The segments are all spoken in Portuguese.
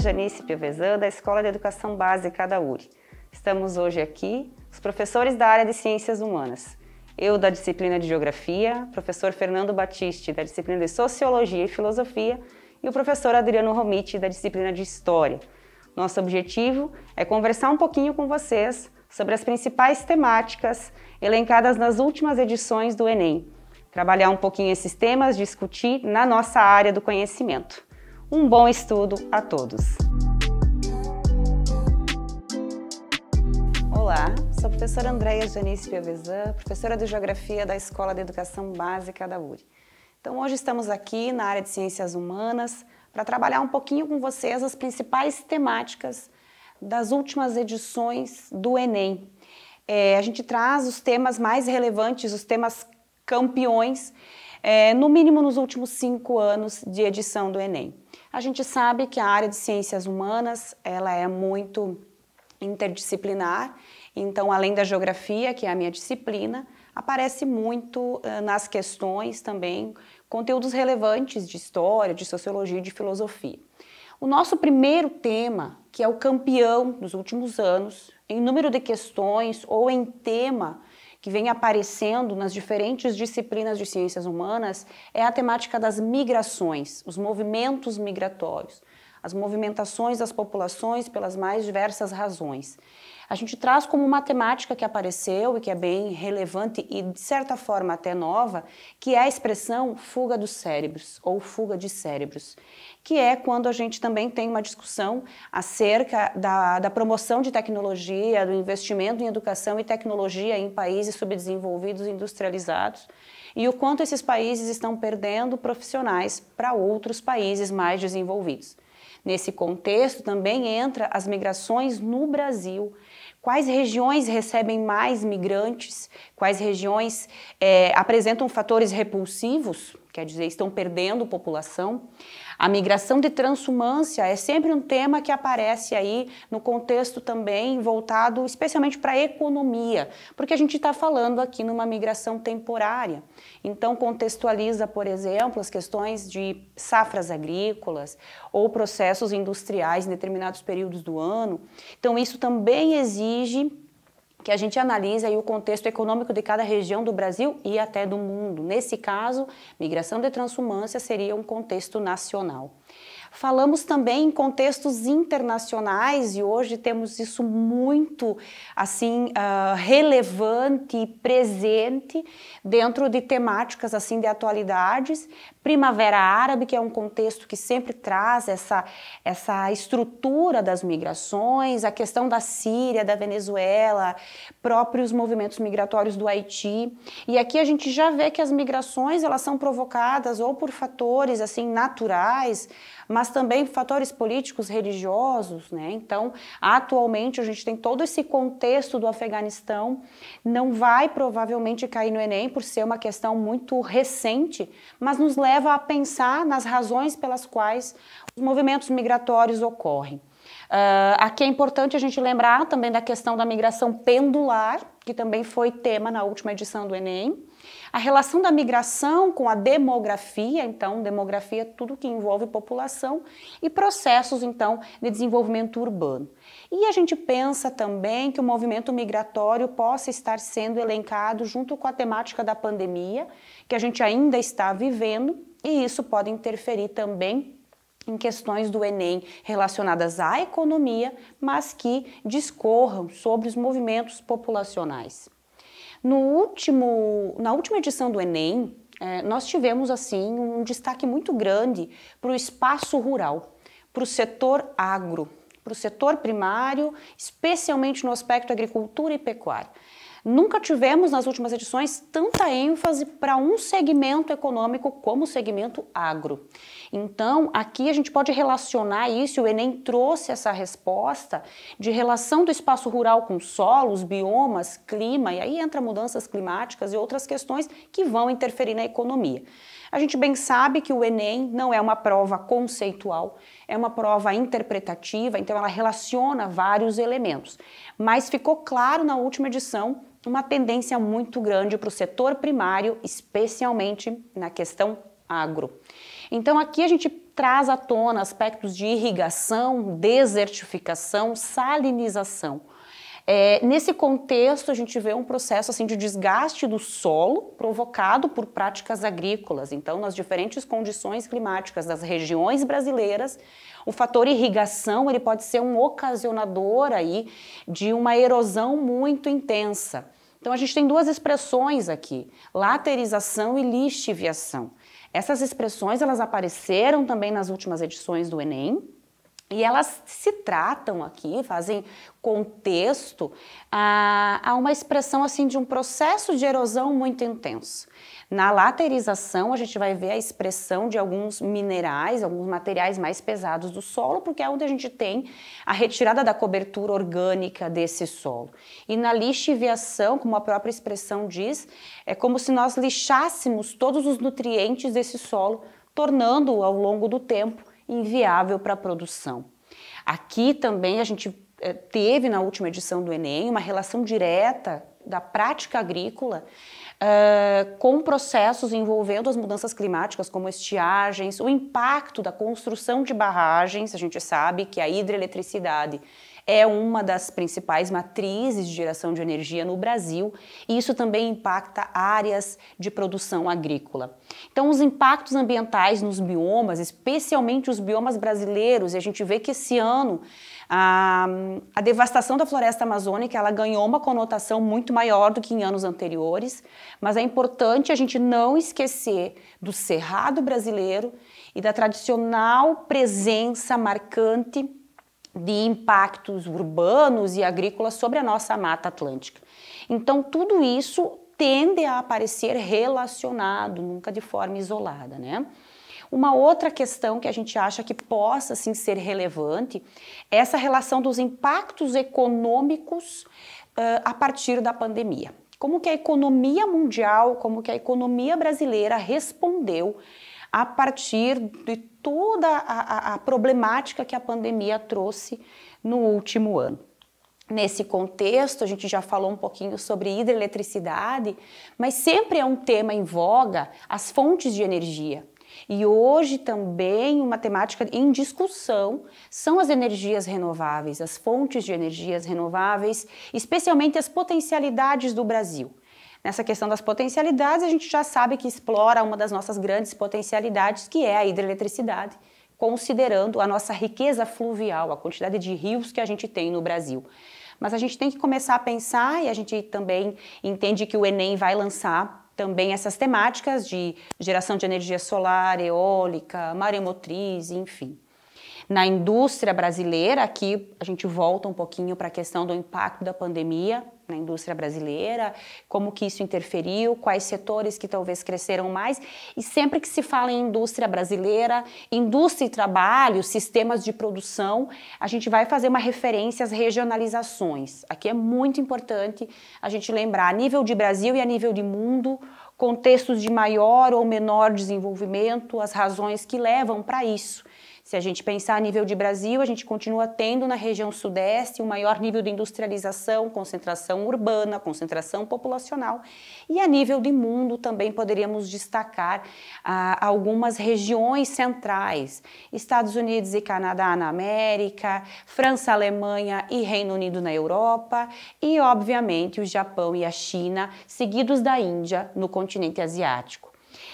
Janice Piovesan, da Escola de Educação Básica da URI. Estamos hoje aqui, os professores da área de Ciências Humanas. Eu, da disciplina de Geografia, professor Fernando Batiste, da disciplina de Sociologia e Filosofia, e o professor Adriano Romiti, da disciplina de História. Nosso objetivo é conversar um pouquinho com vocês sobre as principais temáticas elencadas nas últimas edições do Enem. Trabalhar um pouquinho esses temas, discutir na nossa área do conhecimento. Um bom estudo a todos! Olá, sou a professora Andréia Janice Piavesan, professora de Geografia da Escola de Educação Básica da URI. Então, hoje estamos aqui na área de Ciências Humanas para trabalhar um pouquinho com vocês as principais temáticas das últimas edições do Enem. É, a gente traz os temas mais relevantes, os temas campeões, é, no mínimo nos últimos cinco anos de edição do Enem. A gente sabe que a área de ciências humanas ela é muito interdisciplinar, então além da geografia, que é a minha disciplina, aparece muito eh, nas questões também conteúdos relevantes de história, de sociologia e de filosofia. O nosso primeiro tema, que é o campeão dos últimos anos, em número de questões ou em tema, que vem aparecendo nas diferentes disciplinas de ciências humanas é a temática das migrações, os movimentos migratórios, as movimentações das populações pelas mais diversas razões. A gente traz como uma temática que apareceu e que é bem relevante e, de certa forma, até nova, que é a expressão fuga dos cérebros ou fuga de cérebros, que é quando a gente também tem uma discussão acerca da, da promoção de tecnologia, do investimento em educação e tecnologia em países subdesenvolvidos e industrializados e o quanto esses países estão perdendo profissionais para outros países mais desenvolvidos. Nesse contexto também entra as migrações no Brasil. Quais regiões recebem mais migrantes? Quais regiões é, apresentam fatores repulsivos, quer dizer, estão perdendo população? A migração de transumância é sempre um tema que aparece aí no contexto também voltado especialmente para a economia, porque a gente está falando aqui numa migração temporária. Então, contextualiza, por exemplo, as questões de safras agrícolas ou processos industriais em determinados períodos do ano. Então, isso também exige que a gente analisa o contexto econômico de cada região do Brasil e até do mundo. Nesse caso, migração de transumância seria um contexto nacional. Falamos também em contextos internacionais e hoje temos isso muito assim uh, relevante e presente dentro de temáticas assim de atualidades. Primavera Árabe, que é um contexto que sempre traz essa, essa estrutura das migrações, a questão da Síria, da Venezuela, próprios movimentos migratórios do Haiti. E aqui a gente já vê que as migrações elas são provocadas ou por fatores assim naturais, mas também fatores políticos, religiosos, né? Então, atualmente a gente tem todo esse contexto do Afeganistão, não vai provavelmente cair no Enem por ser uma questão muito recente, mas nos leva a pensar nas razões pelas quais os movimentos migratórios ocorrem. Uh, aqui é importante a gente lembrar também da questão da migração pendular, que também foi tema na última edição do Enem. A relação da migração com a demografia, então, demografia é tudo que envolve população e processos, então, de desenvolvimento urbano. E a gente pensa também que o movimento migratório possa estar sendo elencado junto com a temática da pandemia, que a gente ainda está vivendo, e isso pode interferir também em questões do Enem relacionadas à economia, mas que discorram sobre os movimentos populacionais. No último, na última edição do Enem, é, nós tivemos assim um destaque muito grande para o espaço rural, para o setor agro, para o setor primário, especialmente no aspecto agricultura e pecuária. Nunca tivemos nas últimas edições tanta ênfase para um segmento econômico como o segmento agro. Então, aqui a gente pode relacionar isso, o Enem trouxe essa resposta de relação do espaço rural com solos, biomas, clima, e aí entra mudanças climáticas e outras questões que vão interferir na economia. A gente bem sabe que o Enem não é uma prova conceitual, é uma prova interpretativa, então ela relaciona vários elementos. Mas ficou claro na última edição uma tendência muito grande para o setor primário, especialmente na questão agro. Então aqui a gente traz à tona aspectos de irrigação, desertificação, salinização. É, nesse contexto, a gente vê um processo assim, de desgaste do solo provocado por práticas agrícolas. Então, nas diferentes condições climáticas das regiões brasileiras, o fator irrigação ele pode ser um ocasionador aí de uma erosão muito intensa. Então a gente tem duas expressões aqui: laterização e lixiviação. Essas expressões elas apareceram também nas últimas edições do Enem, e elas se tratam aqui, fazem contexto a, ah, a, uma expressão assim de um processo de erosão muito intenso. Na laterização, a gente vai ver a expressão de alguns minerais, alguns materiais mais pesados do solo, porque é onde a gente tem a retirada da cobertura orgânica desse solo. E na lixiviação, como a própria expressão diz, é como se nós lixássemos todos os nutrientes desse solo, tornando-o ao longo do tempo inviável para a produção. Aqui também a gente eh, teve na última edição do Enem uma relação direta da prática agrícola uh, com processos envolvendo as mudanças climáticas, como estiagens, o impacto da construção de barragens. A gente sabe que a hidroeletricidade é uma das principais matrizes de geração de energia no Brasil e isso também impacta áreas de produção agrícola. Então, os impactos ambientais nos biomas, especialmente os biomas brasileiros, e a gente vê que esse ano a, a devastação da floresta amazônica ela ganhou uma conotação muito maior do que em anos anteriores, mas é importante a gente não esquecer do cerrado brasileiro e da tradicional presença marcante de impactos urbanos e agrícolas sobre a nossa Mata Atlântica. Então, tudo isso tende a aparecer relacionado, nunca de forma isolada, né? Uma outra questão que a gente acha que possa sim ser relevante é essa relação dos impactos econômicos uh, a partir da pandemia. Como que a economia mundial, como que a economia brasileira respondeu a partir de toda a, a, a problemática que a pandemia trouxe no último ano. Nesse contexto, a gente já falou um pouquinho sobre hidroeletricidade, mas sempre é um tema em voga as fontes de energia. E hoje também uma temática em discussão são as energias renováveis, as fontes de energias renováveis, especialmente as potencialidades do Brasil. Nessa questão das potencialidades, a gente já sabe que explora uma das nossas grandes potencialidades, que é a hidroeletricidade, considerando a nossa riqueza fluvial, a quantidade de rios que a gente tem no Brasil. Mas a gente tem que começar a pensar, e a gente também entende que o Enem vai lançar também essas temáticas de geração de energia solar, eólica, maremotriz, enfim na indústria brasileira, aqui a gente volta um pouquinho para a questão do impacto da pandemia na indústria brasileira, como que isso interferiu, quais setores que talvez cresceram mais. E sempre que se fala em indústria brasileira, indústria e trabalho, sistemas de produção, a gente vai fazer uma referência às regionalizações. Aqui é muito importante a gente lembrar, a nível de Brasil e a nível de mundo, contextos de maior ou menor desenvolvimento, as razões que levam para isso. Se a gente pensar a nível de Brasil, a gente continua tendo na região sudeste o um maior nível de industrialização, concentração urbana, concentração populacional. E a nível de mundo também poderíamos destacar ah, algumas regiões centrais: Estados Unidos e Canadá na América, França, Alemanha e Reino Unido na Europa, e obviamente o Japão e a China, seguidos da Índia no continente asiático.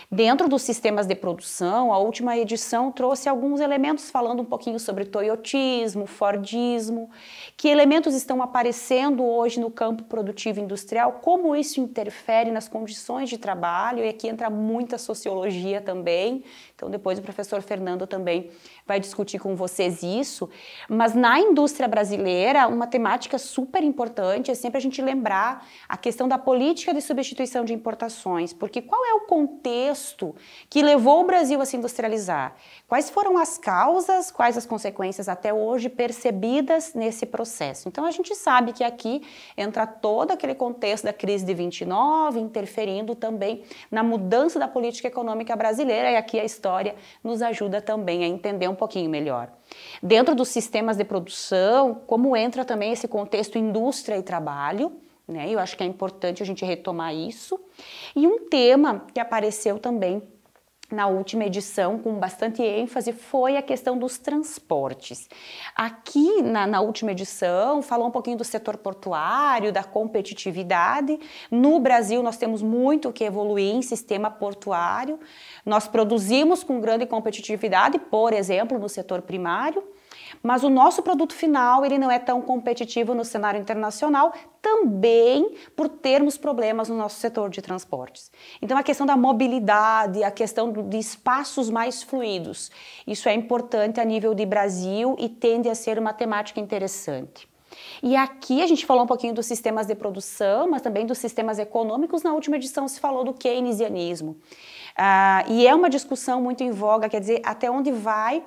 Dentro dos sistemas de produção, a última edição trouxe alguns elementos falando um pouquinho sobre toyotismo, fordismo, que elementos estão aparecendo hoje no campo produtivo industrial, como isso interfere nas condições de trabalho, e aqui entra muita sociologia também. Então, depois o professor Fernando também vai discutir com vocês isso. Mas na indústria brasileira, uma temática super importante é sempre a gente lembrar a questão da política de substituição de importações, porque qual é o contexto que levou o Brasil a se industrializar? Quais foram as causas, quais as consequências até hoje percebidas nesse processo? Então a gente sabe que aqui entra todo aquele contexto da crise de 29, interferindo também na mudança da política econômica brasileira, e aqui a história nos ajuda também a entender um pouquinho melhor. Dentro dos sistemas de produção, como entra também esse contexto indústria e trabalho, né? Eu acho que é importante a gente retomar isso. E um tema que apareceu também na última edição, com bastante ênfase, foi a questão dos transportes. Aqui, na, na, última edição, falou um pouquinho do setor portuário, da competitividade. No Brasil, nós temos muito que evoluir em sistema portuário. Nós produzimos com grande competitividade, por exemplo, no setor primário, mas o nosso produto final, ele não é tão competitivo no cenário internacional, também por termos problemas no nosso setor de transportes. Então a questão da mobilidade, a questão de espaços mais fluidos, isso é importante a nível de Brasil e tende a ser uma temática interessante. E aqui a gente falou um pouquinho dos sistemas de produção, mas também dos sistemas econômicos. Na última edição se falou do keynesianismo. Ah, e é uma discussão muito em voga, quer dizer, até onde vai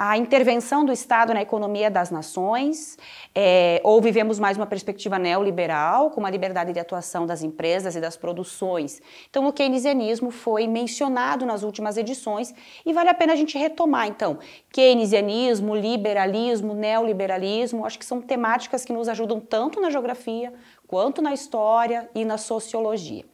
a intervenção do Estado na economia das nações, é, ou vivemos mais uma perspectiva neoliberal, com uma liberdade de atuação das empresas e das produções. Então, o keynesianismo foi mencionado nas últimas edições e vale a pena a gente retomar, então, keynesianismo, liberalismo, neoliberalismo, acho que são temáticas que nos ajudam tanto na geografia quanto na história e na sociologia.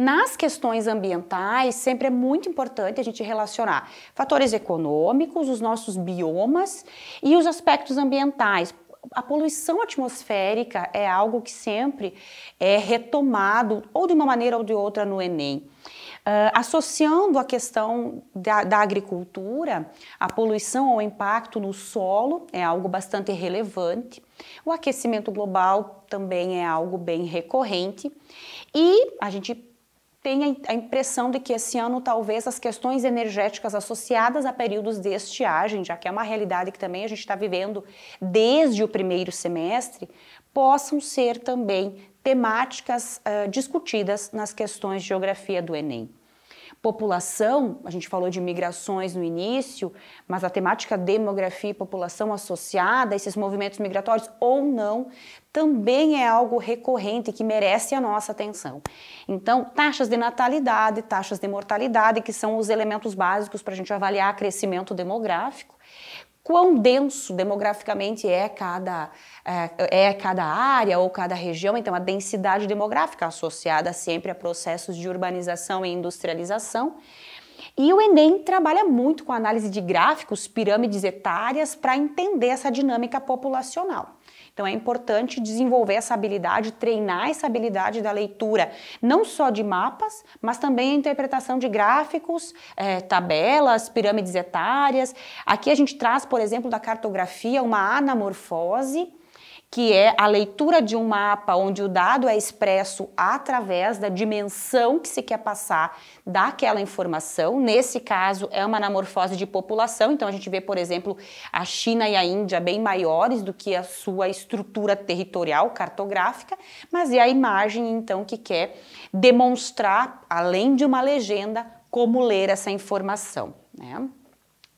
Nas questões ambientais, sempre é muito importante a gente relacionar fatores econômicos, os nossos biomas e os aspectos ambientais a poluição atmosférica é algo que sempre é retomado, ou de uma maneira ou de outra, no Enem. Uh, associando a questão da, da, agricultura, a poluição ao impacto no solo é algo bastante relevante. O aquecimento global também é algo bem recorrente. E a gente tem a impressão de que esse ano talvez as questões energéticas associadas a períodos de estiagem, já que é uma realidade que também a gente está vivendo desde o primeiro semestre, possam ser também temáticas uh, discutidas nas questões de geografia do Enem. População, a gente falou de migrações no início, mas a temática demografia e população associada a esses movimentos migratórios ou não, também é algo recorrente que merece a nossa atenção. Então, taxas de natalidade, taxas de mortalidade, que são os elementos básicos para a gente avaliar crescimento demográfico quão denso demograficamente é cada, é, é, cada área ou cada região. Então, a densidade demográfica associada sempre a processos de urbanização e industrialização. E o Enem trabalha muito com análise de gráficos, pirâmides etárias, para entender essa dinâmica populacional. Então é importante desenvolver essa habilidade, treinar essa habilidade da leitura, não só de mapas, mas também a interpretação de gráficos, é, tabelas, pirâmides etárias. Aqui a gente traz, por exemplo, da cartografia uma anamorfose que é a leitura de um mapa onde o dado é expresso através da dimensão que se quer passar daquela informação. Nesse caso, é uma anamorfose de população, então a gente vê, por exemplo, a China e a Índia bem maiores do que a sua estrutura territorial cartográfica, mas é a imagem então que quer demonstrar, além de uma legenda, como ler essa informação. Né?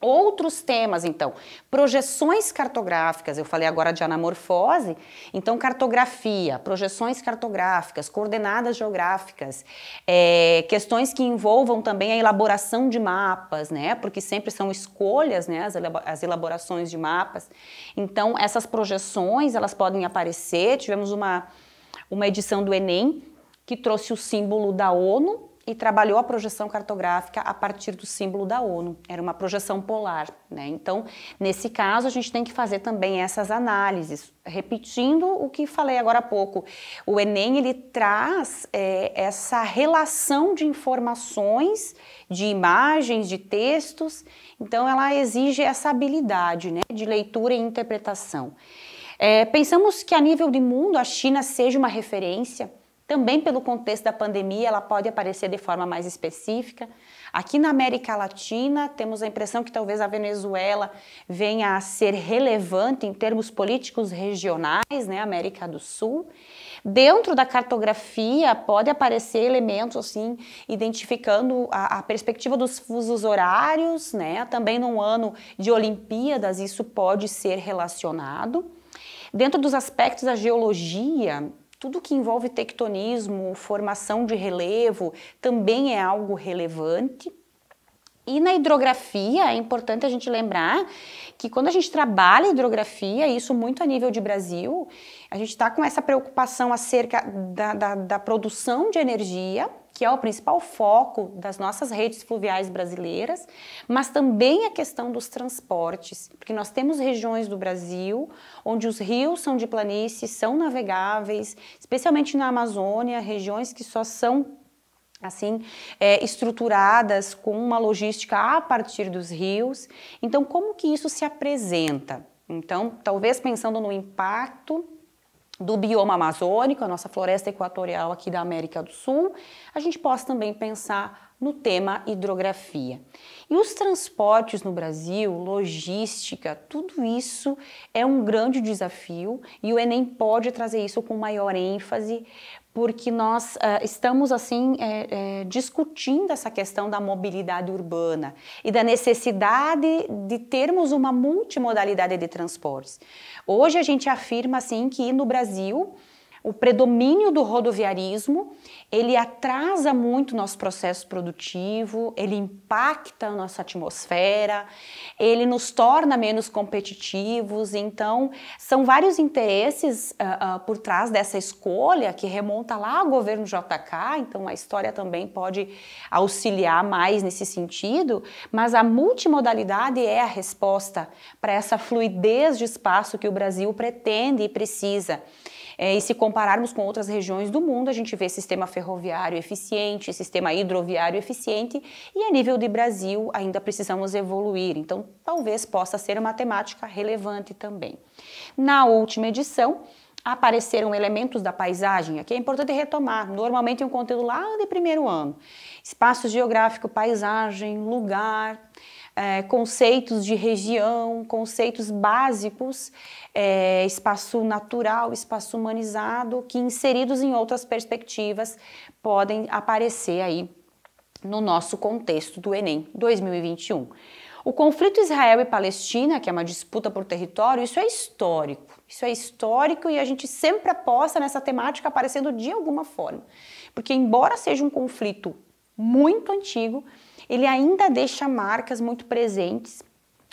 Outros temas, então, projeções cartográficas, eu falei agora de anamorfose, então cartografia, projeções cartográficas, coordenadas geográficas, é, questões que envolvam também a elaboração de mapas, né? Porque sempre são escolhas, né? As, as elaborações de mapas. Então, essas projeções, elas podem aparecer. Tivemos uma, uma edição do Enem que trouxe o símbolo da ONU e trabalhou a projeção cartográfica a partir do símbolo da ONU. Era uma projeção polar, né? Então, nesse caso, a gente tem que fazer também essas análises, repetindo o que falei agora há pouco. O Enem ele traz é, essa relação de informações, de imagens, de textos. Então, ela exige essa habilidade, né? De leitura e interpretação. É, pensamos que a nível de mundo a China seja uma referência também pelo contexto da pandemia, ela pode aparecer de forma mais específica. Aqui na América Latina, temos a impressão que talvez a Venezuela venha a ser relevante em termos políticos regionais, né, América do Sul. Dentro da cartografia, pode aparecer elementos assim, identificando a, a perspectiva dos fusos horários, né, também num ano de Olimpíadas, isso pode ser relacionado. Dentro dos aspectos da geologia, tudo que envolve tectonismo, formação de relevo, também é algo relevante. E na hidrografia, é importante a gente lembrar que quando a gente trabalha hidrografia, isso muito a nível de Brasil, a gente está com essa preocupação acerca da, da, da produção de energia, que é o principal foco das nossas redes fluviais brasileiras, mas também a questão dos transportes, porque nós temos regiões do Brasil onde os rios são de planície, são navegáveis, especialmente na Amazônia, regiões que só são assim é, estruturadas com uma logística a partir dos rios. Então, como que isso se apresenta? Então, talvez pensando no impacto do bioma amazônico, a nossa floresta equatorial aqui da América do Sul, a gente possa também pensar no tema hidrografia. E os transportes no Brasil, logística, tudo isso é um grande desafio e o Enem pode trazer isso com maior ênfase porque nós uh, estamos assim é, é, discutindo essa questão da mobilidade urbana e da necessidade de termos uma multimodalidade de transportes. Hoje a gente afirma assim que no Brasil o predomínio do rodoviarismo, ele atrasa muito nosso processo produtivo, ele impacta a nossa atmosfera, ele nos torna menos competitivos. Então, são vários interesses uh, uh, por trás dessa escolha que remonta lá ao governo JK, então a história também pode auxiliar mais nesse sentido, mas a multimodalidade é a resposta para essa fluidez de espaço que o Brasil pretende e precisa. É, e se compararmos com outras regiões do mundo, a gente vê sistema ferroviário eficiente, sistema hidroviário eficiente, e a nível de Brasil ainda precisamos evoluir. Então, talvez possa ser uma temática relevante também. Na última edição, apareceram elementos da paisagem, aqui é importante retomar, normalmente é um conteúdo lá de primeiro ano. Espaço geográfico, paisagem, lugar, é, conceitos de região, conceitos básicos, é, espaço natural, espaço humanizado, que inseridos em outras perspectivas podem aparecer aí no nosso contexto do Enem 2021. O conflito Israel e Palestina, que é uma disputa por território, isso é histórico. Isso é histórico e a gente sempre aposta nessa temática aparecendo de alguma forma. Porque, embora seja um conflito muito antigo, ele ainda deixa marcas muito presentes,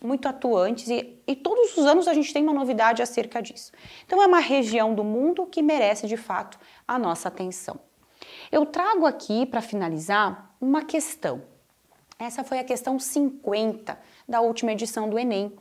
muito atuantes e, e todos os anos a gente tem uma novidade acerca disso. Então é uma região do mundo que merece de fato a nossa atenção. Eu trago aqui para finalizar uma questão. Essa foi a questão 50 da última edição do Enem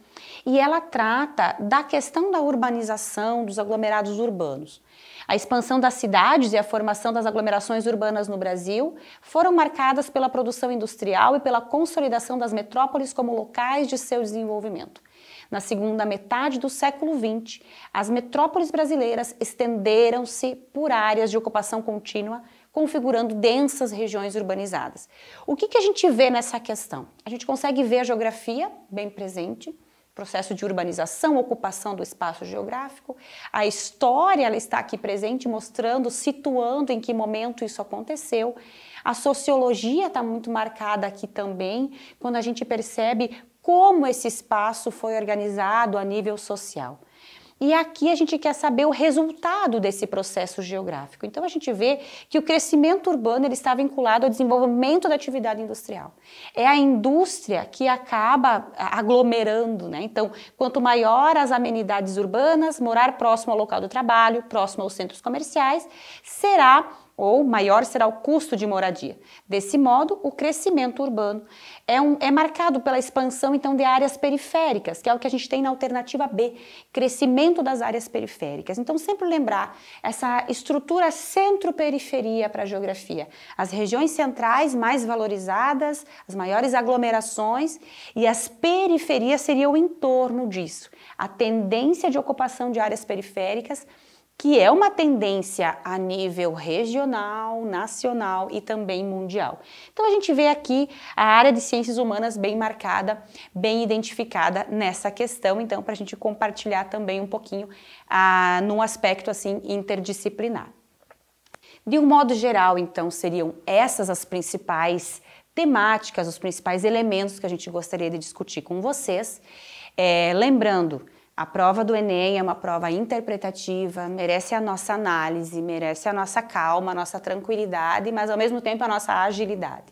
e ela trata da questão da urbanização dos aglomerados urbanos. A expansão das cidades e a formação das aglomerações urbanas no Brasil foram marcadas pela produção industrial e pela consolidação das metrópoles como locais de seu desenvolvimento. Na segunda metade do século XX, as metrópoles brasileiras estenderam-se por áreas de ocupação contínua, configurando densas regiões urbanizadas. O que, que a gente vê nessa questão? A gente consegue ver a geografia bem presente, processo de urbanização, ocupação do espaço geográfico. A história ela está aqui presente, mostrando, situando em que momento isso aconteceu. A sociologia está muito marcada aqui também, quando a gente percebe como esse espaço foi organizado a nível social. E aqui a gente quer saber o resultado desse processo geográfico. Então a gente vê que o crescimento urbano ele está vinculado ao desenvolvimento da atividade industrial. É a indústria que acaba aglomerando, né? Então, quanto maior as amenidades urbanas, morar próximo ao local do trabalho, próximo aos centros comerciais, será ou maior será o custo de moradia. Desse modo, o crescimento urbano é, um, é, marcado pela expansão então de áreas periféricas, que é o que a gente tem na alternativa B, crescimento das áreas periféricas. Então, sempre lembrar essa estrutura centro-periferia para a geografia. As regiões centrais mais valorizadas, as maiores aglomerações e as periferias seriam o entorno disso. A tendência de ocupação de áreas periféricas que é uma tendência a nível regional, nacional e também mundial. Então a gente vê aqui a área de ciências humanas bem marcada, bem identificada nessa questão, então para a gente compartilhar também um pouquinho ah, num aspecto assim interdisciplinar. De um modo geral, então, seriam essas as principais temáticas, os principais elementos que a gente gostaria de discutir com vocês. É, lembrando a prova do Enem é uma prova interpretativa, merece a nossa análise, merece a nossa calma, a nossa tranquilidade, mas ao mesmo tempo a nossa agilidade.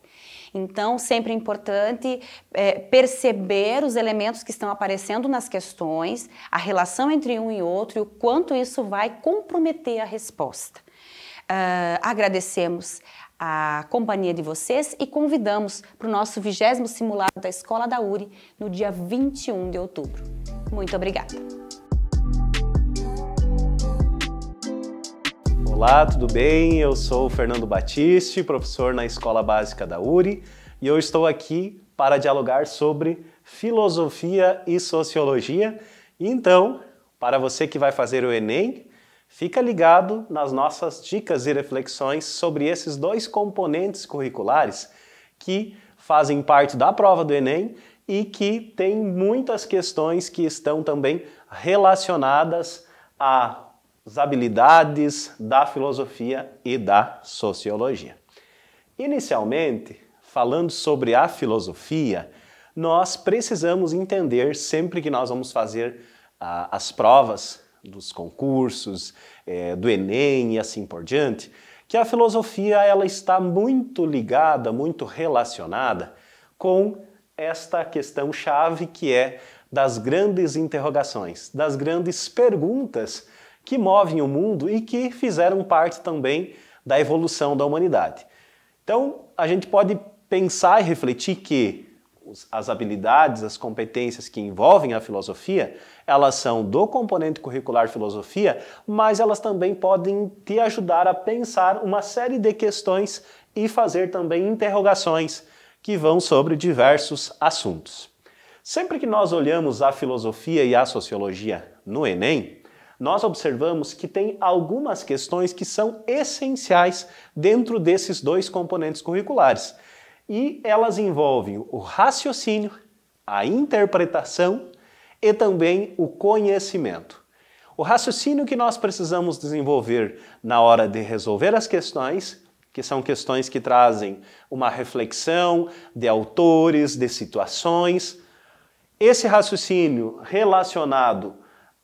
Então, sempre é importante é, perceber os elementos que estão aparecendo nas questões, a relação entre um e outro e o quanto isso vai comprometer a resposta. Uh, agradecemos a companhia de vocês e convidamos para o nosso vigésimo simulado da Escola da URI no dia 21 de outubro. Muito obrigada! Olá, tudo bem? Eu sou Fernando Batiste, professor na Escola Básica da URI, e eu estou aqui para dialogar sobre filosofia e sociologia. Então, para você que vai fazer o Enem, Fica ligado nas nossas dicas e reflexões sobre esses dois componentes curriculares que fazem parte da prova do Enem e que tem muitas questões que estão também relacionadas às habilidades da filosofia e da sociologia. Inicialmente, falando sobre a filosofia, nós precisamos entender sempre que nós vamos fazer ah, as provas dos concursos, é, do Enem e assim por diante, que a filosofia ela está muito ligada, muito relacionada com esta questão chave que é das grandes interrogações, das grandes perguntas que movem o mundo e que fizeram parte também da evolução da humanidade. Então, a gente pode pensar e refletir que as habilidades, as competências que envolvem a filosofia, elas são do componente curricular filosofia, mas elas também podem te ajudar a pensar uma série de questões e fazer também interrogações que vão sobre diversos assuntos. Sempre que nós olhamos a filosofia e a sociologia no Enem, nós observamos que tem algumas questões que são essenciais dentro desses dois componentes curriculares e elas envolvem o raciocínio, a interpretação e também o conhecimento. O raciocínio que nós precisamos desenvolver na hora de resolver as questões, que são questões que trazem uma reflexão de autores, de situações, esse raciocínio relacionado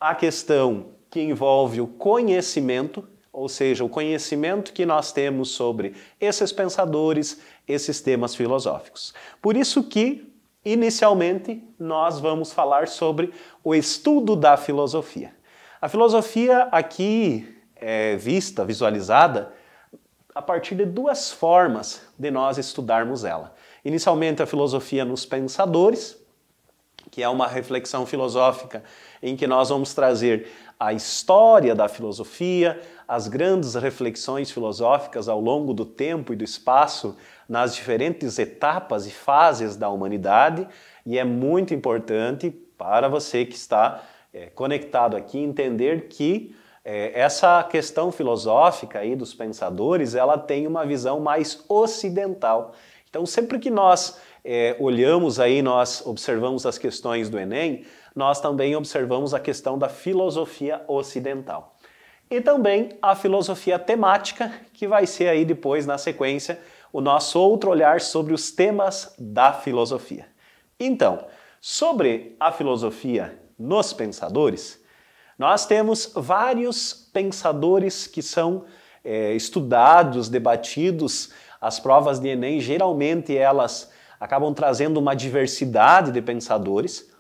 à questão que envolve o conhecimento ou seja, o conhecimento que nós temos sobre esses pensadores, esses temas filosóficos. Por isso que, inicialmente, nós vamos falar sobre o estudo da filosofia. A filosofia aqui é vista, visualizada, a partir de duas formas de nós estudarmos ela. Inicialmente, a filosofia nos pensadores, que é uma reflexão filosófica em que nós vamos trazer a história da filosofia, as grandes reflexões filosóficas ao longo do tempo e do espaço, nas diferentes etapas e fases da humanidade, e é muito importante para você que está é, conectado aqui entender que é, essa questão filosófica aí dos pensadores ela tem uma visão mais ocidental. Então, sempre que nós é, olhamos aí, nós observamos as questões do Enem, nós também observamos a questão da filosofia ocidental e também a filosofia temática, que vai ser aí depois na sequência o nosso outro olhar sobre os temas da filosofia. Então, sobre a filosofia nos pensadores, nós temos vários pensadores que são é, estudados, debatidos. As provas de Enem geralmente elas acabam trazendo uma diversidade de pensadores.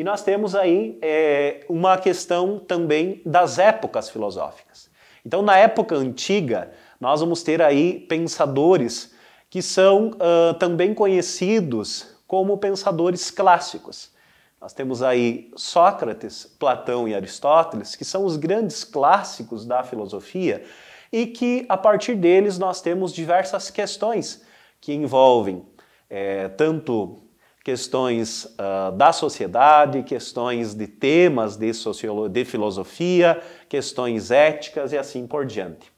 E nós temos aí é, uma questão também das épocas filosóficas. Então, na época antiga, nós vamos ter aí pensadores que são uh, também conhecidos como pensadores clássicos. Nós temos aí Sócrates, Platão e Aristóteles, que são os grandes clássicos da filosofia e que, a partir deles, nós temos diversas questões que envolvem é, tanto questões uh, da sociedade, questões de temas de, de filosofia, questões éticas e assim por diante.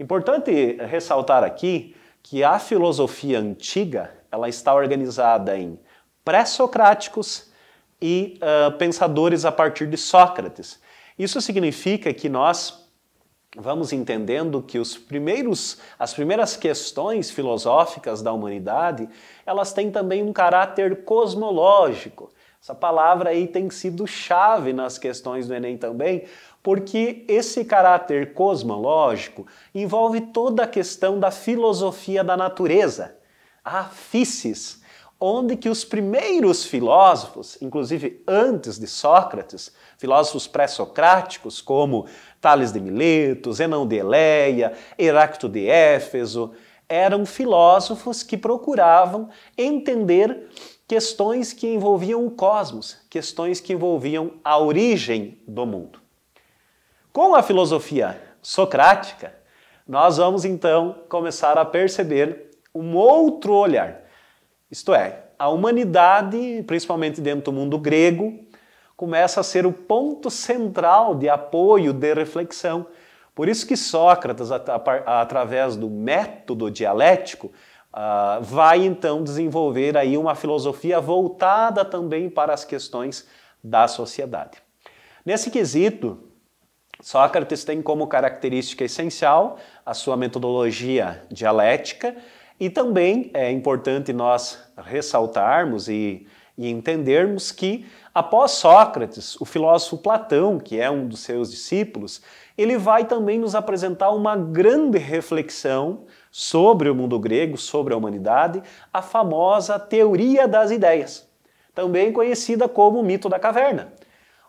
Importante ressaltar aqui que a filosofia antiga ela está organizada em pré-socráticos e uh, pensadores a partir de Sócrates. Isso significa que nós vamos entendendo que os primeiros, as primeiras questões filosóficas da humanidade, elas têm também um caráter cosmológico. Essa palavra aí tem sido chave nas questões do Enem também, porque esse caráter cosmológico envolve toda a questão da filosofia da natureza, a physis, onde que os primeiros filósofos, inclusive antes de Sócrates, Filósofos pré-socráticos como Tales de Mileto, Zenão de Eleia, Heráclito de Éfeso, eram filósofos que procuravam entender questões que envolviam o cosmos, questões que envolviam a origem do mundo. Com a filosofia socrática, nós vamos então começar a perceber um outro olhar, isto é, a humanidade, principalmente dentro do mundo grego, começa a ser o ponto central de apoio, de reflexão. Por isso que Sócrates, através do método dialético, ah, vai então desenvolver aí uma filosofia voltada também para as questões da sociedade. Nesse quesito, Sócrates tem como característica essencial a sua metodologia dialética e também é importante nós ressaltarmos e, e entendermos que Após Sócrates, o filósofo Platão, que é um dos seus discípulos, ele vai também nos apresentar uma grande reflexão sobre o mundo grego, sobre a humanidade, a famosa teoria das ideias, também conhecida como o mito da caverna,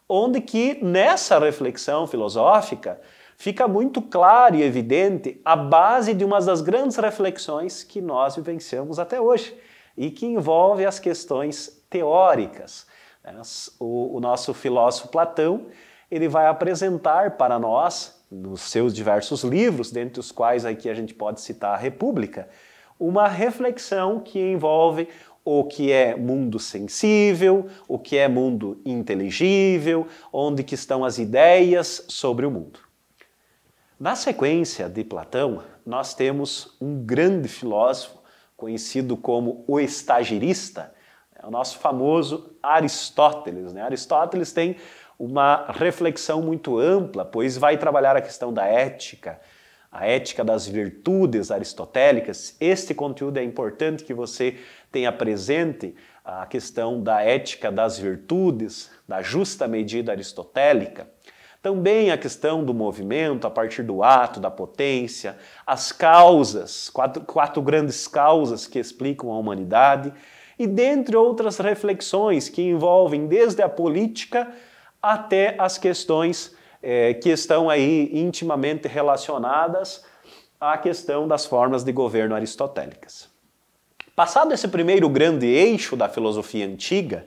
onde que nessa reflexão filosófica fica muito claro e evidente a base de uma das grandes reflexões que nós vivenciamos até hoje e que envolve as questões teóricas né? O, o nosso filósofo Platão ele vai apresentar para nós, nos seus diversos livros, dentre os quais aqui a gente pode citar a República, uma reflexão que envolve o que é mundo sensível, o que é mundo inteligível, onde que estão as ideias sobre o mundo. Na sequência de Platão, nós temos um grande filósofo conhecido como o estagirista, o nosso famoso Aristóteles. Né? Aristóteles tem uma reflexão muito ampla, pois vai trabalhar a questão da ética, a ética das virtudes aristotélicas. Este conteúdo é importante que você tenha presente a questão da ética das virtudes, da justa medida aristotélica. Também a questão do movimento a partir do ato, da potência, as causas, quatro, quatro grandes causas que explicam a humanidade e dentre outras reflexões que envolvem desde a política até as questões eh, que estão aí intimamente relacionadas à questão das formas de governo aristotélicas. Passado esse primeiro grande eixo da filosofia antiga,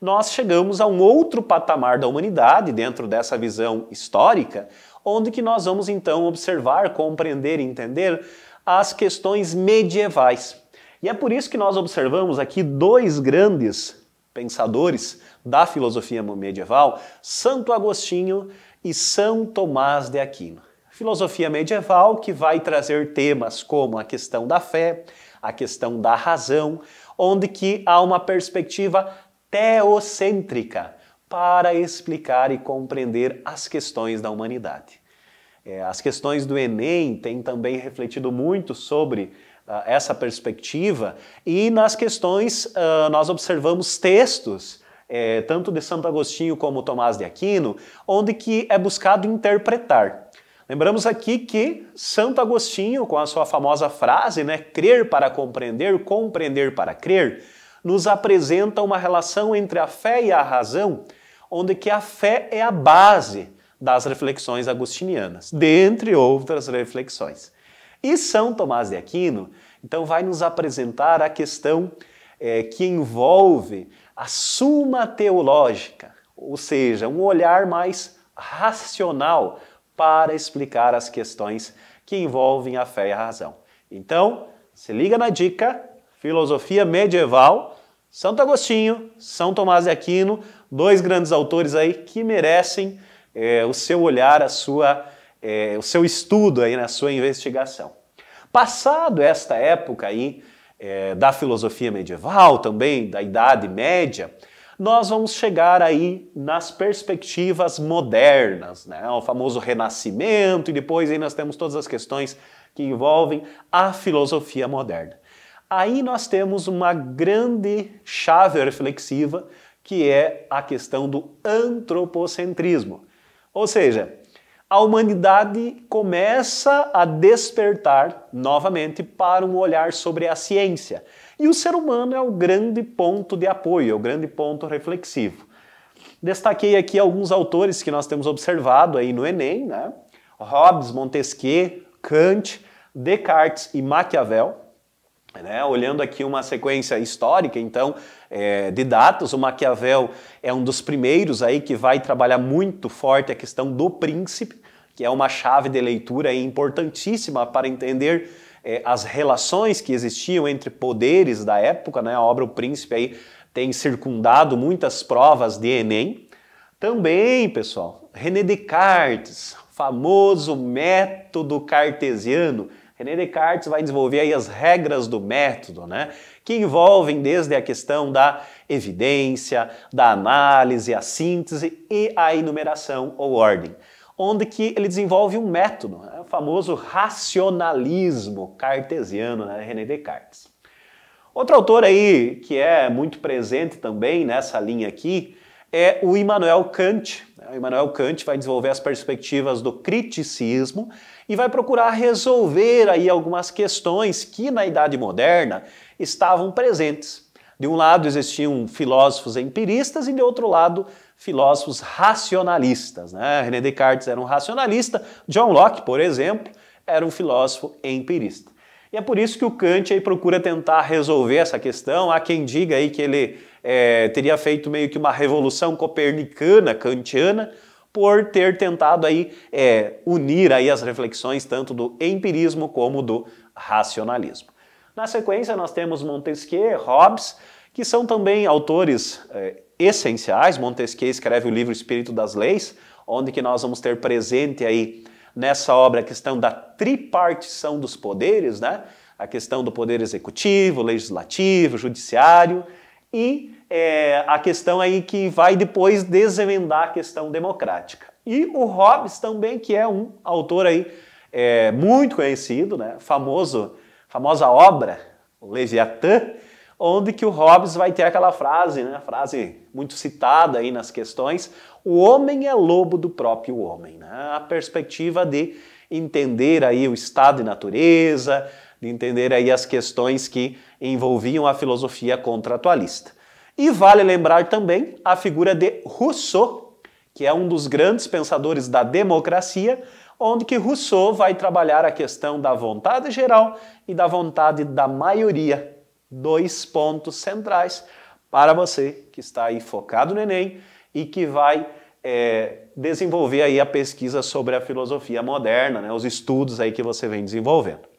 nós chegamos a um outro patamar da humanidade dentro dessa visão histórica, onde que nós vamos então observar, compreender e entender as questões medievais. E é por isso que nós observamos aqui dois grandes pensadores da filosofia medieval, Santo Agostinho e São Tomás de Aquino. Filosofia medieval que vai trazer temas como a questão da fé, a questão da razão, onde que há uma perspectiva teocêntrica para explicar e compreender as questões da humanidade. É, as questões do Enem têm também refletido muito sobre ah, essa perspectiva. E nas questões, ah, nós observamos textos, eh, tanto de Santo Agostinho como Tomás de Aquino, onde que é buscado interpretar. Lembramos aqui que Santo Agostinho, com a sua famosa frase, né, crer para compreender, compreender para crer, nos apresenta uma relação entre a fé e a razão, onde que a fé é a base das reflexões agostinianas, dentre outras reflexões. E São Tomás de Aquino, então, vai nos apresentar a questão é, que envolve a suma teológica, ou seja, um olhar mais racional para explicar as questões que envolvem a fé e a razão. Então, se liga na dica: filosofia medieval, Santo Agostinho, São Tomás de Aquino, dois grandes autores aí que merecem é, o seu olhar, a sua é, o seu estudo aí na sua investigação. Passado esta época aí é, da filosofia medieval, também da Idade Média, nós vamos chegar aí nas perspectivas modernas, né? o famoso Renascimento, e depois aí nós temos todas as questões que envolvem a filosofia moderna. Aí nós temos uma grande chave reflexiva que é a questão do antropocentrismo. Ou seja, a humanidade começa a despertar novamente para um olhar sobre a ciência. E o ser humano é o grande ponto de apoio, é o grande ponto reflexivo. Destaquei aqui alguns autores que nós temos observado aí no Enem, né? Hobbes, Montesquieu, Kant, Descartes e Maquiavel. Né? Olhando aqui uma sequência histórica, então, é, de datas, o Maquiavel é um dos primeiros aí que vai trabalhar muito forte a questão do príncipe, que é uma chave de leitura importantíssima para entender é, as relações que existiam entre poderes da época. Né? A obra O Príncipe aí tem circundado muitas provas de Enem. Também, pessoal, René Descartes, famoso método cartesiano, René Descartes vai desenvolver aí as regras do método, né? que envolvem desde a questão da evidência, da análise, a síntese e a enumeração ou ordem, onde que ele desenvolve um método, né? o famoso racionalismo cartesiano, né? René Descartes. Outro autor aí que é muito presente também nessa linha aqui é o Immanuel Kant. Né. O Immanuel Kant vai desenvolver as perspectivas do criticismo e vai procurar resolver aí algumas questões que na Idade Moderna estavam presentes. De um lado existiam filósofos empiristas e de outro lado filósofos racionalistas. Né? René Descartes era um racionalista, John Locke, por exemplo, era um filósofo empirista. E é por isso que o Kant aí procura tentar resolver essa questão. Há quem diga aí que ele é, teria feito meio que uma revolução copernicana, kantiana, por ter tentado aí é, unir aí as reflexões tanto do empirismo como do racionalismo. Na sequência nós temos Montesquieu, Hobbes, que são também autores é, essenciais. Montesquieu escreve o livro Espírito das Leis, onde que nós vamos ter presente aí nessa obra a questão da tripartição dos poderes, né? A questão do poder executivo, legislativo, judiciário e é, a questão aí que vai depois desvendar a questão democrática. E o Hobbes também, que é um autor aí é, muito conhecido, né? famoso, famosa obra, Leviatã, onde que o Hobbes vai ter aquela frase, né? frase muito citada aí nas questões, o homem é lobo do próprio homem, né? a perspectiva de entender aí o estado de natureza, de entender aí as questões que envolviam a filosofia contratualista. E vale lembrar também a figura de Rousseau, que é um dos grandes pensadores da democracia, onde que Rousseau vai trabalhar a questão da vontade geral e da vontade da maioria, dois pontos centrais para você que está aí focado no Enem e que vai é, desenvolver aí a pesquisa sobre a filosofia moderna, né, os estudos aí que você vem desenvolvendo.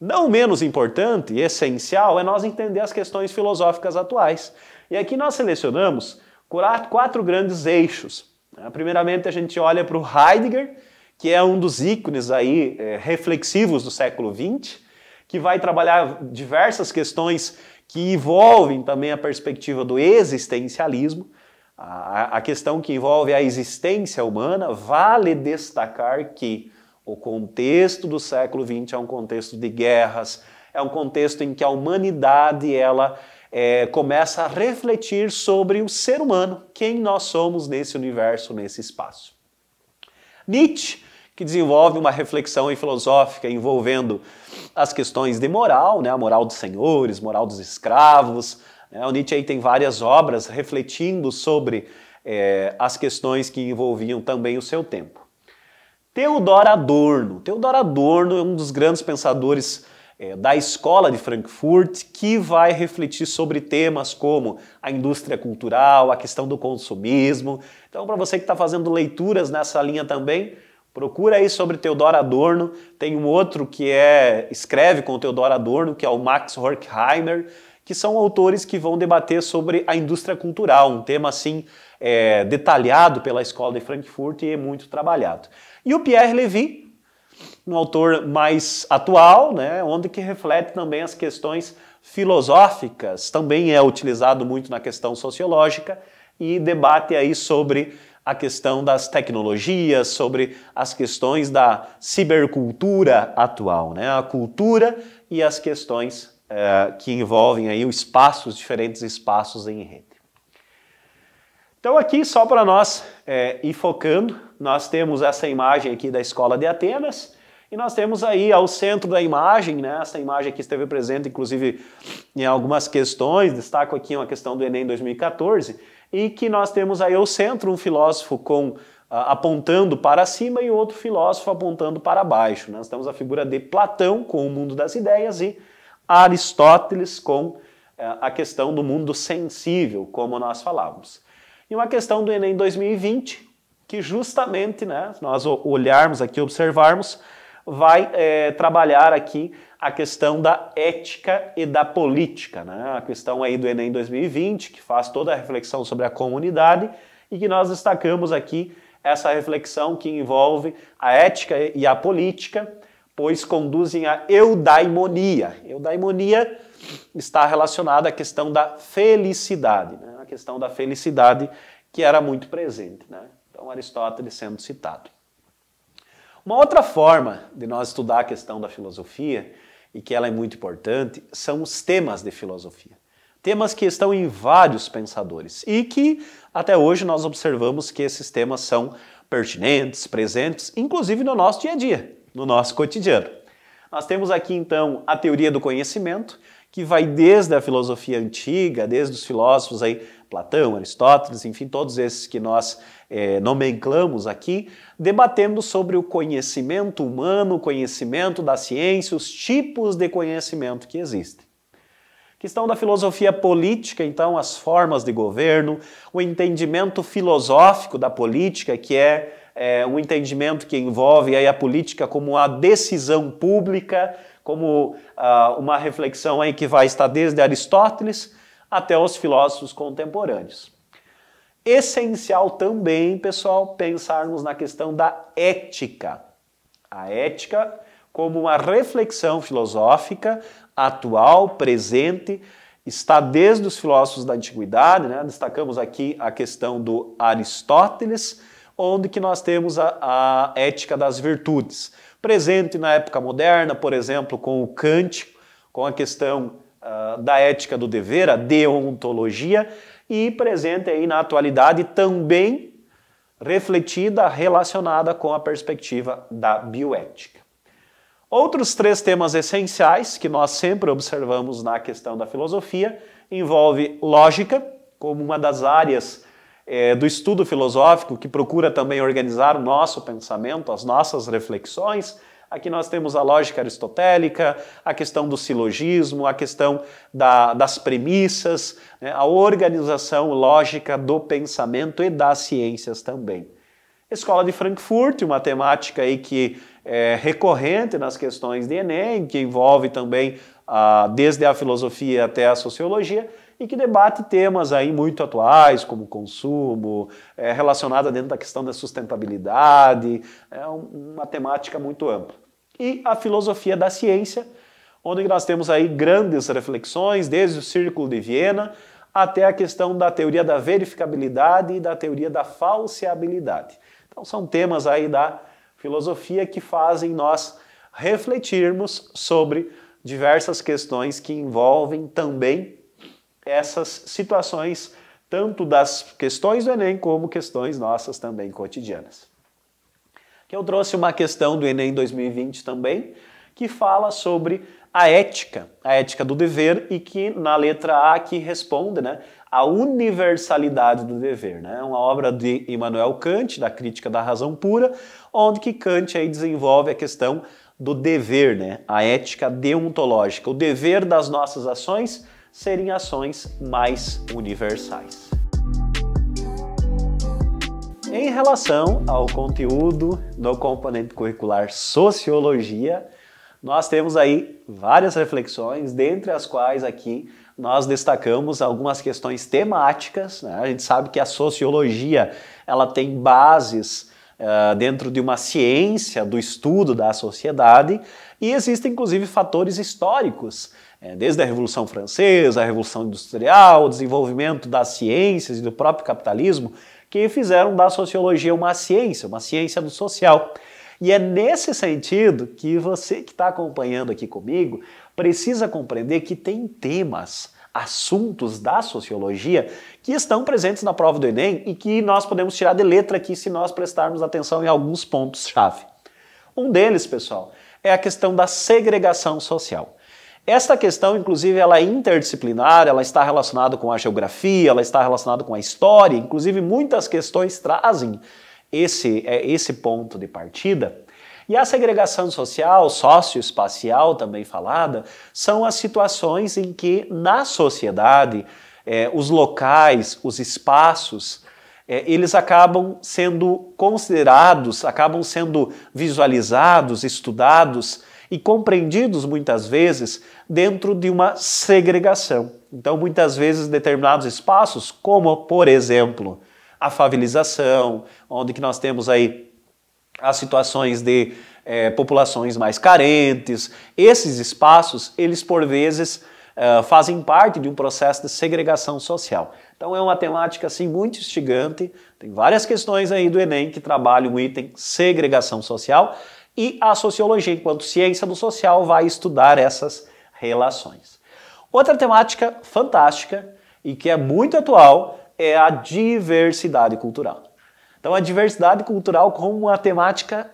Não menos importante e essencial é nós entender as questões filosóficas atuais. E aqui nós selecionamos quatro grandes eixos. Né? Primeiramente, a gente olha para o Heidegger, que é um dos ícones aí é, reflexivos do século XX, que vai trabalhar diversas questões que envolvem também a perspectiva do existencialismo. A, a questão que envolve a existência humana, vale destacar que o contexto do século XX é um contexto de guerras, é um contexto em que a humanidade ela é, começa a refletir sobre o ser humano, quem nós somos nesse universo, nesse espaço. Nietzsche, que desenvolve uma reflexão filosófica envolvendo as questões de moral, né, a moral dos senhores, moral dos escravos. Né? O Nietzsche aí tem várias obras refletindo sobre é, as questões que envolviam também o seu tempo. Theodor Adorno. Theodor Adorno é um dos grandes pensadores é, da escola de Frankfurt que vai refletir sobre temas como a indústria cultural, a questão do consumismo. Então, para você que está fazendo leituras nessa linha também, Procura aí sobre Teodoro Adorno. Tem um outro que é escreve com o Teodoro Adorno, que é o Max Horkheimer que são autores que vão debater sobre a indústria cultural, um tema assim é, detalhado pela escola de Frankfurt e é muito trabalhado. E o Pierre Levy, um autor mais atual, né, onde que reflete também as questões filosóficas, também é utilizado muito na questão sociológica e debate aí sobre a questão das tecnologias, sobre as questões da cibercultura atual, né? a cultura e as questões eh, que envolvem aí os espaços, diferentes espaços em rede. Então aqui, só para nós é, ir focando, nós temos essa imagem aqui da Escola de Atenas, e nós temos aí ao centro da imagem, né, essa imagem aqui esteve presente, inclusive, em algumas questões, destaco aqui uma questão do Enem 2014, e que nós temos aí ao centro um filósofo com ah, apontando para cima e outro filósofo apontando para baixo. Né. Nós temos a figura de Platão com o mundo das ideias e Aristóteles com eh, a questão do mundo sensível, como nós falávamos. E uma questão do Enem 2020, que justamente, né, nós olharmos aqui, observarmos, vai é, trabalhar aqui a questão da ética e da política, né? a questão aí do Enem 2020, que faz toda a reflexão sobre a comunidade e que nós destacamos aqui essa reflexão que envolve a ética e a política pois conduzem à eudaimonia. Eudaimonia está relacionada à questão da felicidade, né? a questão da felicidade que era muito presente. Né? Então, Aristóteles sendo citado. Uma outra forma de nós estudar a questão da filosofia, e que ela é muito importante, são os temas de filosofia. Temas que estão em vários pensadores e que até hoje nós observamos que esses temas são pertinentes, presentes, inclusive no nosso dia a dia no nosso cotidiano. Nós temos aqui então a teoria do conhecimento, que vai desde a filosofia antiga, desde os filósofos aí, Platão, Aristóteles, enfim, todos esses que nós é, nomenclamos aqui, debatendo sobre o conhecimento humano, o conhecimento da ciência, os tipos de conhecimento que existem. Questão da filosofia política, então, as formas de governo, o entendimento filosófico da política, que é é, um entendimento que envolve aí a política como a decisão pública, como ah, uma reflexão aí que vai estar desde Aristóteles até os filósofos contemporâneos. Essencial também, pessoal, pensarmos na questão da ética. A ética como uma reflexão filosófica atual, presente, está desde os filósofos da antiguidade, né? destacamos aqui a questão do Aristóteles, onde que nós temos a, a ética das virtudes. Presente na época moderna, por exemplo, com o Kant, com a questão uh, da ética do dever, a deontologia, e presente aí na atualidade também refletida, relacionada com a perspectiva da bioética. Outros três temas essenciais que nós sempre observamos na questão da filosofia envolve lógica como uma das áreas é, do estudo filosófico que procura também organizar o nosso pensamento, as nossas reflexões. Aqui nós temos a lógica aristotélica, a questão do silogismo, a questão da, das premissas, né, a organização lógica do pensamento e das ciências também. Escola de Frankfurt, uma temática aí que é recorrente nas questões de Enem, que envolve também a, desde a filosofia até a sociologia, e que debate temas aí muito atuais, como consumo, é, relacionada dentro da questão da sustentabilidade, é uma temática muito ampla. E a filosofia da ciência, onde nós temos aí grandes reflexões, desde o Círculo de Viena até a questão da teoria da verificabilidade e da teoria da falseabilidade. Então são temas aí da filosofia que fazem nós refletirmos sobre diversas questões que envolvem também essas situações, tanto das questões do Enem como questões nossas também cotidianas. Que eu trouxe uma questão do Enem 2020 também, que fala sobre a ética, a ética do dever e que na letra A que responde, né, a universalidade do dever, né? É uma obra de Immanuel Kant, da Crítica da Razão Pura, onde que Kant aí desenvolve a questão do dever, né? A ética deontológica, o dever das nossas ações serem ações mais universais. Em relação ao conteúdo no componente curricular Sociologia, nós temos aí várias reflexões, dentre as quais aqui nós destacamos algumas questões temáticas. Né? A gente sabe que a sociologia ela tem bases uh, dentro de uma ciência do estudo da sociedade e existem inclusive fatores históricos é, desde a Revolução Francesa, a Revolução Industrial, o desenvolvimento das ciências e do próprio capitalismo, que fizeram da sociologia uma ciência, uma ciência do social. E é nesse sentido que você que está acompanhando aqui comigo precisa compreender que tem temas, assuntos da sociologia que estão presentes na prova do Enem e que nós podemos tirar de letra aqui se nós prestarmos atenção em alguns pontos-chave. Um deles, pessoal, é a questão da segregação social. Esta questão, inclusive, ela é interdisciplinar, ela está relacionada com a geografia, ela está relacionada com a história, inclusive muitas questões trazem esse, é, esse ponto de partida. E a segregação social, socioespacial também falada, são as situações em que na sociedade é, os locais, os espaços, é, eles acabam sendo considerados, acabam sendo visualizados, estudados e compreendidos muitas vezes dentro de uma segregação. Então, muitas vezes, determinados espaços, como por exemplo a favelização, onde que nós temos aí as situações de é, populações mais carentes, esses espaços, eles por vezes Uh, fazem parte de um processo de segregação social. Então é uma temática assim muito instigante. Tem várias questões aí do Enem que trabalham o item segregação social. E a sociologia, enquanto ciência do social, vai estudar essas relações. Outra temática fantástica e que é muito atual é a diversidade cultural. Então, a diversidade cultural como uma temática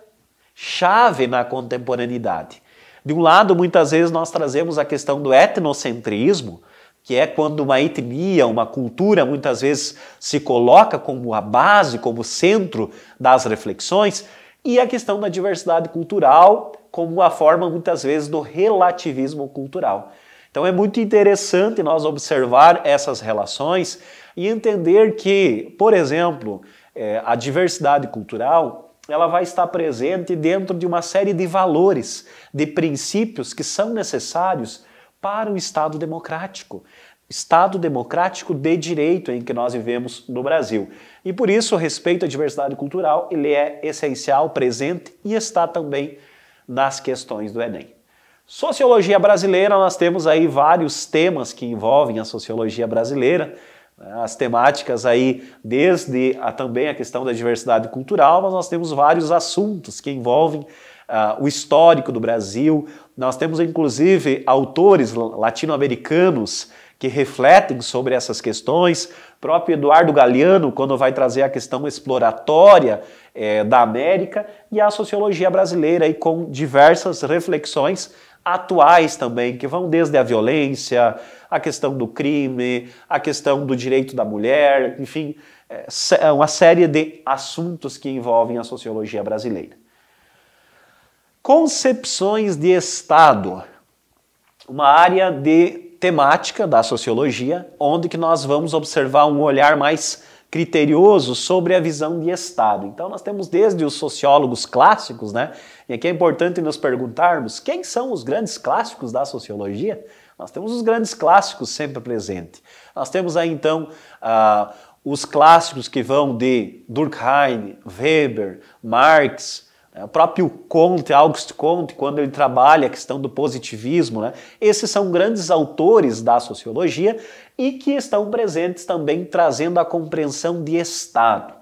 chave na contemporaneidade. De um lado, muitas vezes nós trazemos a questão do etnocentrismo, que é quando uma etnia, uma cultura, muitas vezes se coloca como a base, como centro das reflexões, e a questão da diversidade cultural como uma forma muitas vezes do relativismo cultural. Então é muito interessante nós observar essas relações e entender que, por exemplo, é, a diversidade cultural ela vai estar presente dentro de uma série de valores, de princípios que são necessários para um Estado democrático. Estado democrático de direito em que nós vivemos no Brasil. E por isso, o respeito à diversidade cultural ele é essencial, presente e está também nas questões do Enem. Sociologia brasileira, nós temos aí vários temas que envolvem a sociologia brasileira, né? as temáticas aí, desde a, também a questão da diversidade cultural, mas nós temos vários assuntos que envolvem uh, o histórico do Brasil, nós temos inclusive autores latino-americanos que refletem sobre essas questões. O próprio Eduardo Galeano, quando vai trazer a questão exploratória é, da América, e a sociologia brasileira, aí, com diversas reflexões atuais também, que vão desde a violência, a questão do crime, a questão do direito da mulher, enfim, é, é uma série de assuntos que envolvem a sociologia brasileira. Concepções de Estado, uma área de temática da sociologia, onde que nós vamos observar um olhar mais criterioso sobre a visão de Estado. Então nós temos desde os sociólogos clássicos, né? E aqui é importante nos perguntarmos quem são os grandes clássicos da sociologia. Nós temos os grandes clássicos sempre presentes. Nós temos aí então uh, os clássicos que vão de Durkheim, Weber, Marx, é, o próprio Comte, August Comte, quando ele trabalha a questão do positivismo, né? esses são grandes autores da sociologia e que estão presentes também trazendo a compreensão de Estado.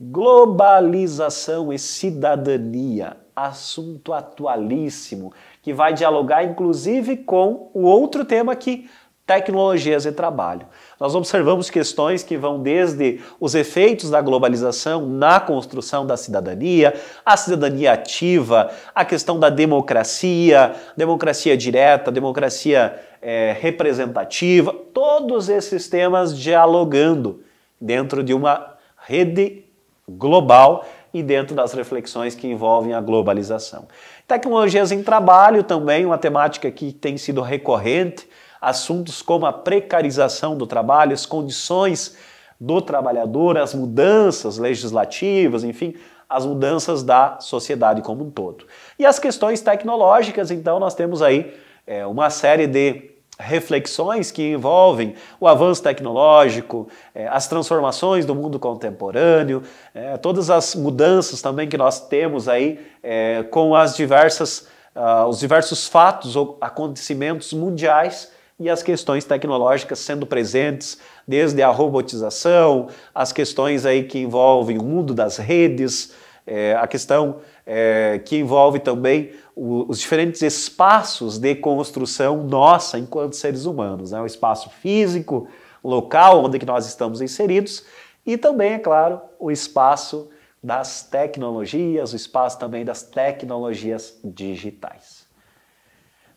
Globalização e cidadania, assunto atualíssimo, que vai dialogar inclusive com o outro tema aqui, tecnologias e trabalho. Nós observamos questões que vão desde os efeitos da globalização na construção da cidadania, a cidadania ativa, a questão da democracia, democracia direta, democracia é, representativa, todos esses temas dialogando dentro de uma rede global e dentro das reflexões que envolvem a globalização. Tecnologias em trabalho também, uma temática que tem sido recorrente assuntos como a precarização do trabalho, as condições do trabalhador, as mudanças legislativas, enfim, as mudanças da sociedade como um todo. E as questões tecnológicas, então, nós temos aí é, uma série de reflexões que envolvem o avanço tecnológico, é, as transformações do mundo contemporâneo, é, todas as mudanças também que nós temos aí é, com as diversas, uh, os diversos fatos ou acontecimentos mundiais e as questões tecnológicas sendo presentes, desde a robotização, as questões aí que envolvem o mundo das redes, é, a questão é, que envolve também o, os diferentes espaços de construção nossa enquanto seres humanos, né? o espaço físico, local onde que nós estamos inseridos e também, é claro, o espaço das tecnologias, o espaço também das tecnologias digitais.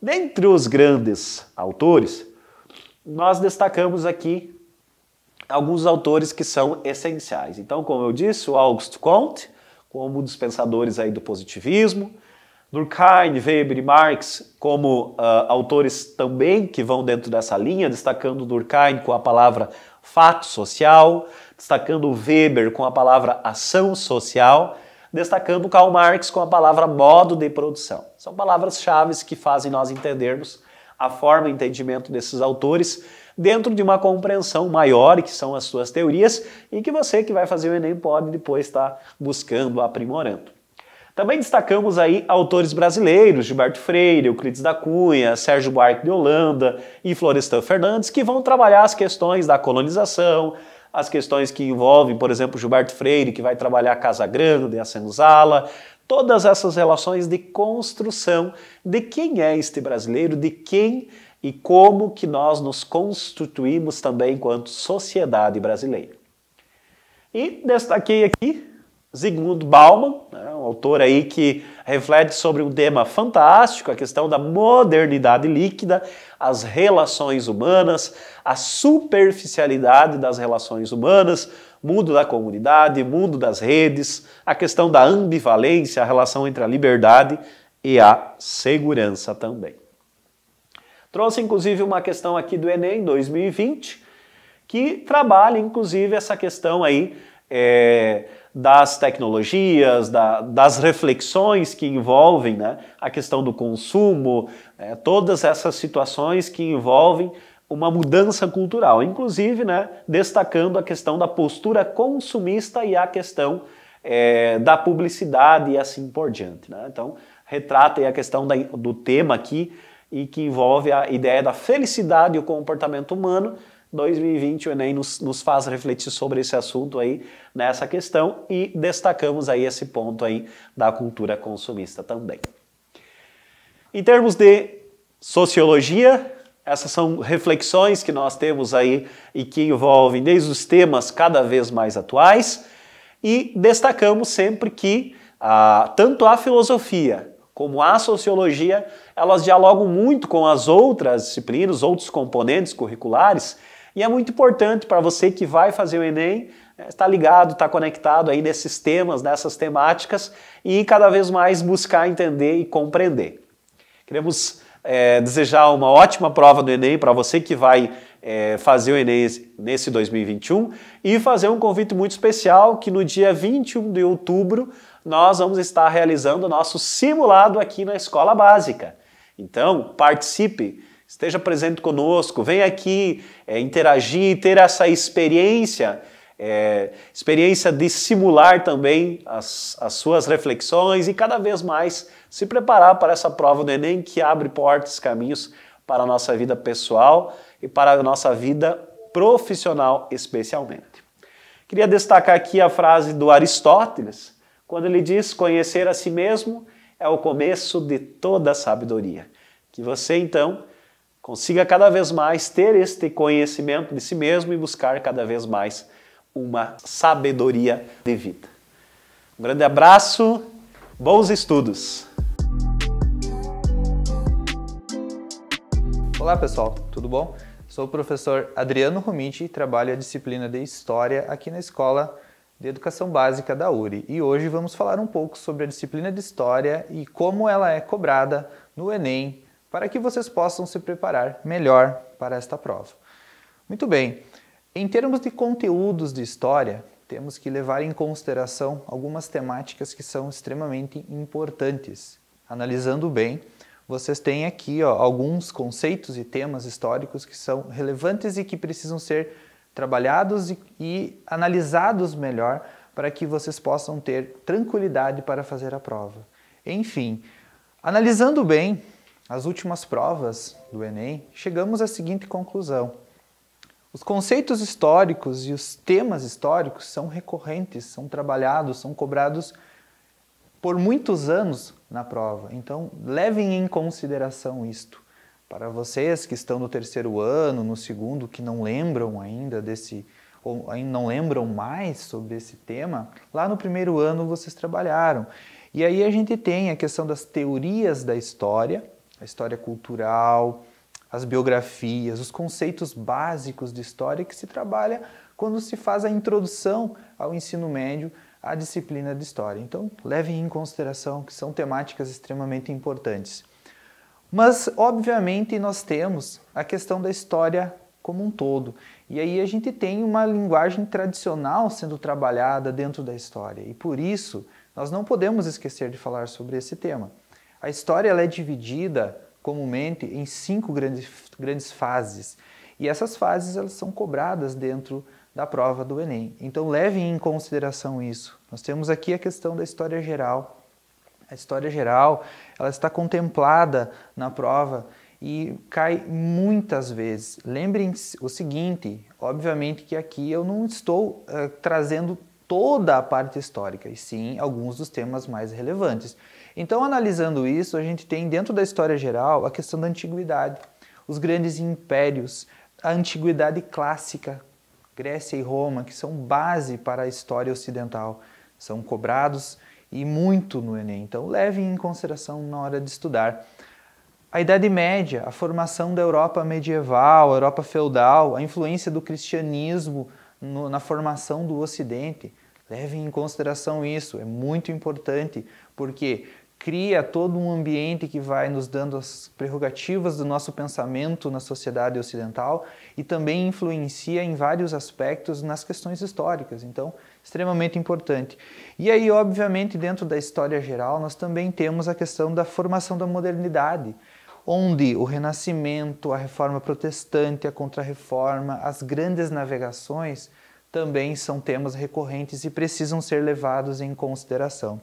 Dentre os grandes autores, nós destacamos aqui alguns autores que são essenciais. Então, como eu disse, o Auguste Comte, como um dos pensadores aí do positivismo, Durkheim, Weber e Marx como uh, autores também que vão dentro dessa linha, destacando Durkheim com a palavra fato social, destacando Weber com a palavra ação social, destacando Karl Marx com a palavra modo de produção. São palavras-chave que fazem nós entendermos a forma e entendimento desses autores dentro de uma compreensão maior, que são as suas teorias, e que você que vai fazer o Enem pode depois estar tá buscando, aprimorando. Também destacamos aí autores brasileiros, Gilberto Freire, Euclides da Cunha, Sérgio Buarque de Holanda e Florestan Fernandes, que vão trabalhar as questões da colonização, as questões que envolvem, por exemplo, Gilberto Freire, que vai trabalhar Casa Grande, a Senzala, todas essas relações de construção de quem é este brasileiro, de quem e como que nós nos constituímos também enquanto sociedade brasileira. E destaquei aqui Zygmunt Bauman, né, um autor aí que reflete sobre um tema fantástico, a questão da modernidade líquida, as relações humanas, a superficialidade das relações humanas, mundo da comunidade, mundo das redes, a questão da ambivalência, a relação entre a liberdade e a segurança também. Trouxe inclusive uma questão aqui do Enem 2020 que trabalha inclusive essa questão aí é, das tecnologias, da, das reflexões que envolvem né, a questão do consumo, é, todas essas situações que envolvem uma mudança cultural, inclusive né, destacando a questão da postura consumista e a questão é, da publicidade e assim por diante. Né? Então, retrata a questão da, do tema aqui e que envolve a ideia da felicidade e o comportamento humano 2020 o Enem nos, nos faz refletir sobre esse assunto aí, nessa questão, e destacamos aí esse ponto aí da cultura consumista também. Em termos de sociologia, essas são reflexões que nós temos aí e que envolvem desde os temas cada vez mais atuais, e destacamos sempre que ah, tanto a filosofia como a sociologia, elas dialogam muito com as outras disciplinas, outros componentes curriculares, e é muito importante para você que vai fazer o Enem eh, estar ligado, estar conectado aí nesses temas, nessas temáticas e cada vez mais buscar entender e compreender. Queremos é, desejar uma ótima prova do Enem para você que vai é, fazer o Enem nesse 2021 e fazer um convite muito especial que no dia 21 de outubro nós vamos estar realizando o nosso simulado aqui na Escola Básica. Então, participe! esteja presente conosco, venha aqui é, interagir, ter essa experiência, é, experiência de simular também as, as suas reflexões e cada vez mais se preparar para essa prova do Enem que abre portas, caminhos para a nossa vida pessoal e para a nossa vida profissional especialmente. Queria destacar aqui a frase do Aristóteles, quando ele diz: conhecer a si mesmo é o começo de toda a sabedoria. Que você então consiga cada vez mais ter este conhecimento de si mesmo e buscar cada vez mais uma sabedoria de vida. Um grande abraço, bons estudos! Olá pessoal, tudo bom? Sou o professor Adriano Rumiti e trabalho a disciplina de História aqui na Escola de Educação Básica da URI. E hoje vamos falar um pouco sobre a disciplina de História e como ela é cobrada no Enem para que vocês possam se preparar melhor para esta prova. Muito bem, em termos de conteúdos de história, temos que levar em consideração algumas temáticas que são extremamente importantes. Analisando bem, vocês têm aqui ó, alguns conceitos e temas históricos que são relevantes e que precisam ser trabalhados e, e analisados melhor para que vocês possam ter tranquilidade para fazer a prova. Enfim, analisando bem, as últimas provas do Enem, chegamos à seguinte conclusão. Os conceitos históricos e os temas históricos são recorrentes, são trabalhados, são cobrados por muitos anos na prova. Então, levem em consideração isto. Para vocês que estão no terceiro ano, no segundo, que não lembram ainda desse, ou ainda não lembram mais sobre esse tema, lá no primeiro ano vocês trabalharam. E aí a gente tem a questão das teorias da história a história cultural, as biografias, os conceitos básicos de história que se trabalha quando se faz a introdução ao ensino médio à disciplina de história. Então, levem em consideração que são temáticas extremamente importantes. Mas, obviamente, nós temos a questão da história como um todo. E aí a gente tem uma linguagem tradicional sendo trabalhada dentro da história. E por isso, nós não podemos esquecer de falar sobre esse tema. A história ela é dividida comumente em cinco grandes, grandes fases e essas fases elas são cobradas dentro da prova do Enem. Então levem em consideração isso. Nós temos aqui a questão da história geral. A história geral ela está contemplada na prova e cai muitas vezes. Lembrem o seguinte, obviamente que aqui eu não estou uh, trazendo toda a parte histórica, e sim alguns dos temas mais relevantes. Então, analisando isso, a gente tem dentro da história geral a questão da antiguidade, os grandes impérios, a antiguidade clássica, Grécia e Roma, que são base para a história ocidental, são cobrados e muito no Enem. Então, levem em consideração na hora de estudar. A Idade Média, a formação da Europa medieval, a Europa feudal, a influência do cristianismo no, na formação do Ocidente. Levem em consideração isso, é muito importante, porque cria todo um ambiente que vai nos dando as prerrogativas do nosso pensamento na sociedade ocidental e também influencia em vários aspectos nas questões históricas. Então, extremamente importante. E aí, obviamente, dentro da história geral, nós também temos a questão da formação da modernidade, onde o Renascimento, a Reforma Protestante, a Contra-Reforma, as grandes navegações também são temas recorrentes e precisam ser levados em consideração.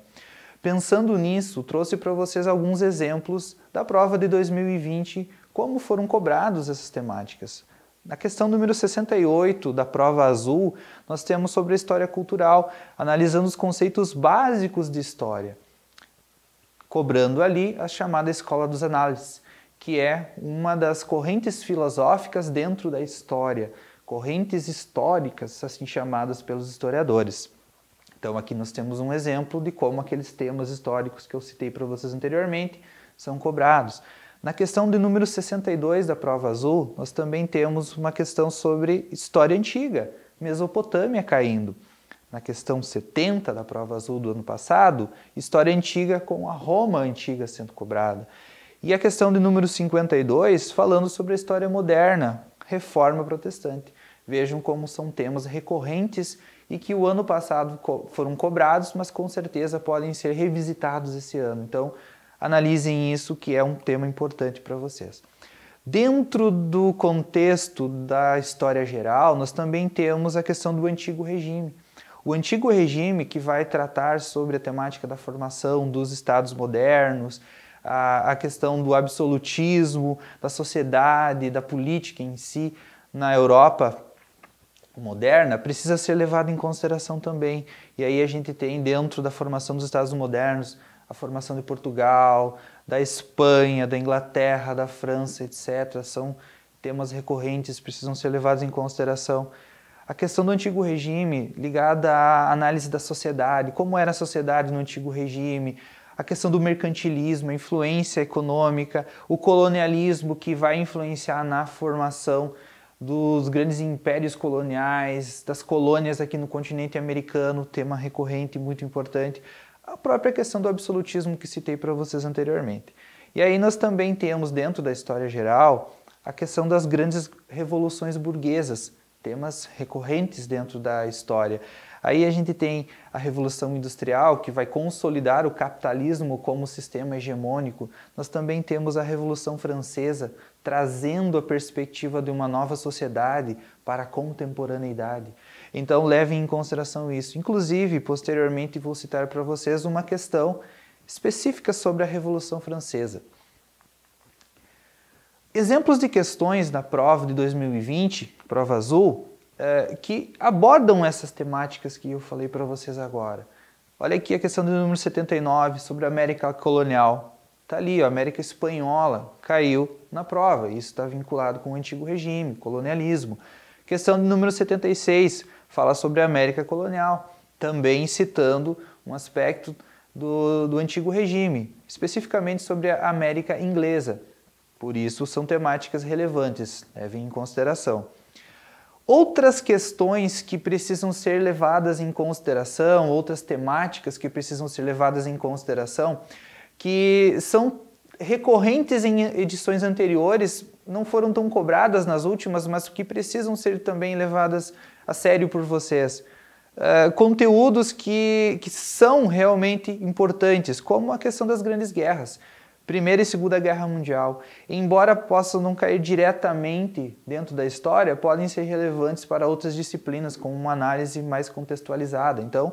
Pensando nisso, trouxe para vocês alguns exemplos da prova de 2020, como foram cobrados essas temáticas. Na questão número 68 da prova azul, nós temos sobre a história cultural, analisando os conceitos básicos de história, cobrando ali a chamada escola dos análises, que é uma das correntes filosóficas dentro da história, correntes históricas, assim chamadas pelos historiadores. Então aqui nós temos um exemplo de como aqueles temas históricos que eu citei para vocês anteriormente são cobrados. Na questão de número 62 da prova azul, nós também temos uma questão sobre história antiga, Mesopotâmia caindo. Na questão 70 da prova azul do ano passado, história antiga com a Roma antiga sendo cobrada. E a questão de número 52, falando sobre a história moderna, reforma protestante. Vejam como são temas recorrentes e que o ano passado foram cobrados, mas com certeza podem ser revisitados esse ano. Então, analisem isso que é um tema importante para vocês. Dentro do contexto da história geral, nós também temos a questão do antigo regime. O antigo regime que vai tratar sobre a temática da formação dos estados modernos, a, questão do absolutismo, da sociedade, da política em si na Europa moderna precisa ser levada em consideração também. E aí a gente tem dentro da formação dos Estados modernos a formação de Portugal, da Espanha, da Inglaterra, da França, etc. São temas recorrentes, precisam ser levados em consideração. A questão do antigo regime, ligada à análise da sociedade, como era a sociedade no antigo regime, a questão do mercantilismo, a influência econômica, o colonialismo que vai influenciar na formação dos grandes impérios coloniais, das colônias aqui no continente americano, tema recorrente e muito importante, a própria questão do absolutismo que citei para vocês anteriormente. E aí nós também temos dentro da história geral a questão das grandes revoluções burguesas, temas recorrentes dentro da história. Aí a gente tem a Revolução Industrial, que vai consolidar o capitalismo como sistema hegemônico. Nós também temos a Revolução Francesa, trazendo a perspectiva de uma nova sociedade para a contemporaneidade. Então, levem em consideração isso. Inclusive, posteriormente, vou citar para vocês uma questão específica sobre a Revolução Francesa. Exemplos de questões na prova de 2020, prova azul, é, que abordam essas temáticas que eu falei para vocês agora. Olha aqui a questão do número 79 sobre a América colonial. Está ali, a América espanhola caiu na prova. Isso está vinculado com o antigo regime, colonialismo. Questão do número 76 fala sobre a América colonial, também citando um aspecto do, do antigo regime, especificamente sobre a América inglesa. Por isso, são temáticas relevantes, levem em consideração. Outras questões que precisam ser levadas em consideração, outras temáticas que precisam ser levadas em consideração, que são recorrentes em edições anteriores, não foram tão cobradas nas últimas, mas que precisam ser também levadas a sério por vocês. Uh, conteúdos que, que são realmente importantes, como a questão das grandes guerras. Primeira e Segunda Guerra Mundial, embora possam não cair diretamente dentro da história, podem ser relevantes para outras disciplinas com uma análise mais contextualizada. Então,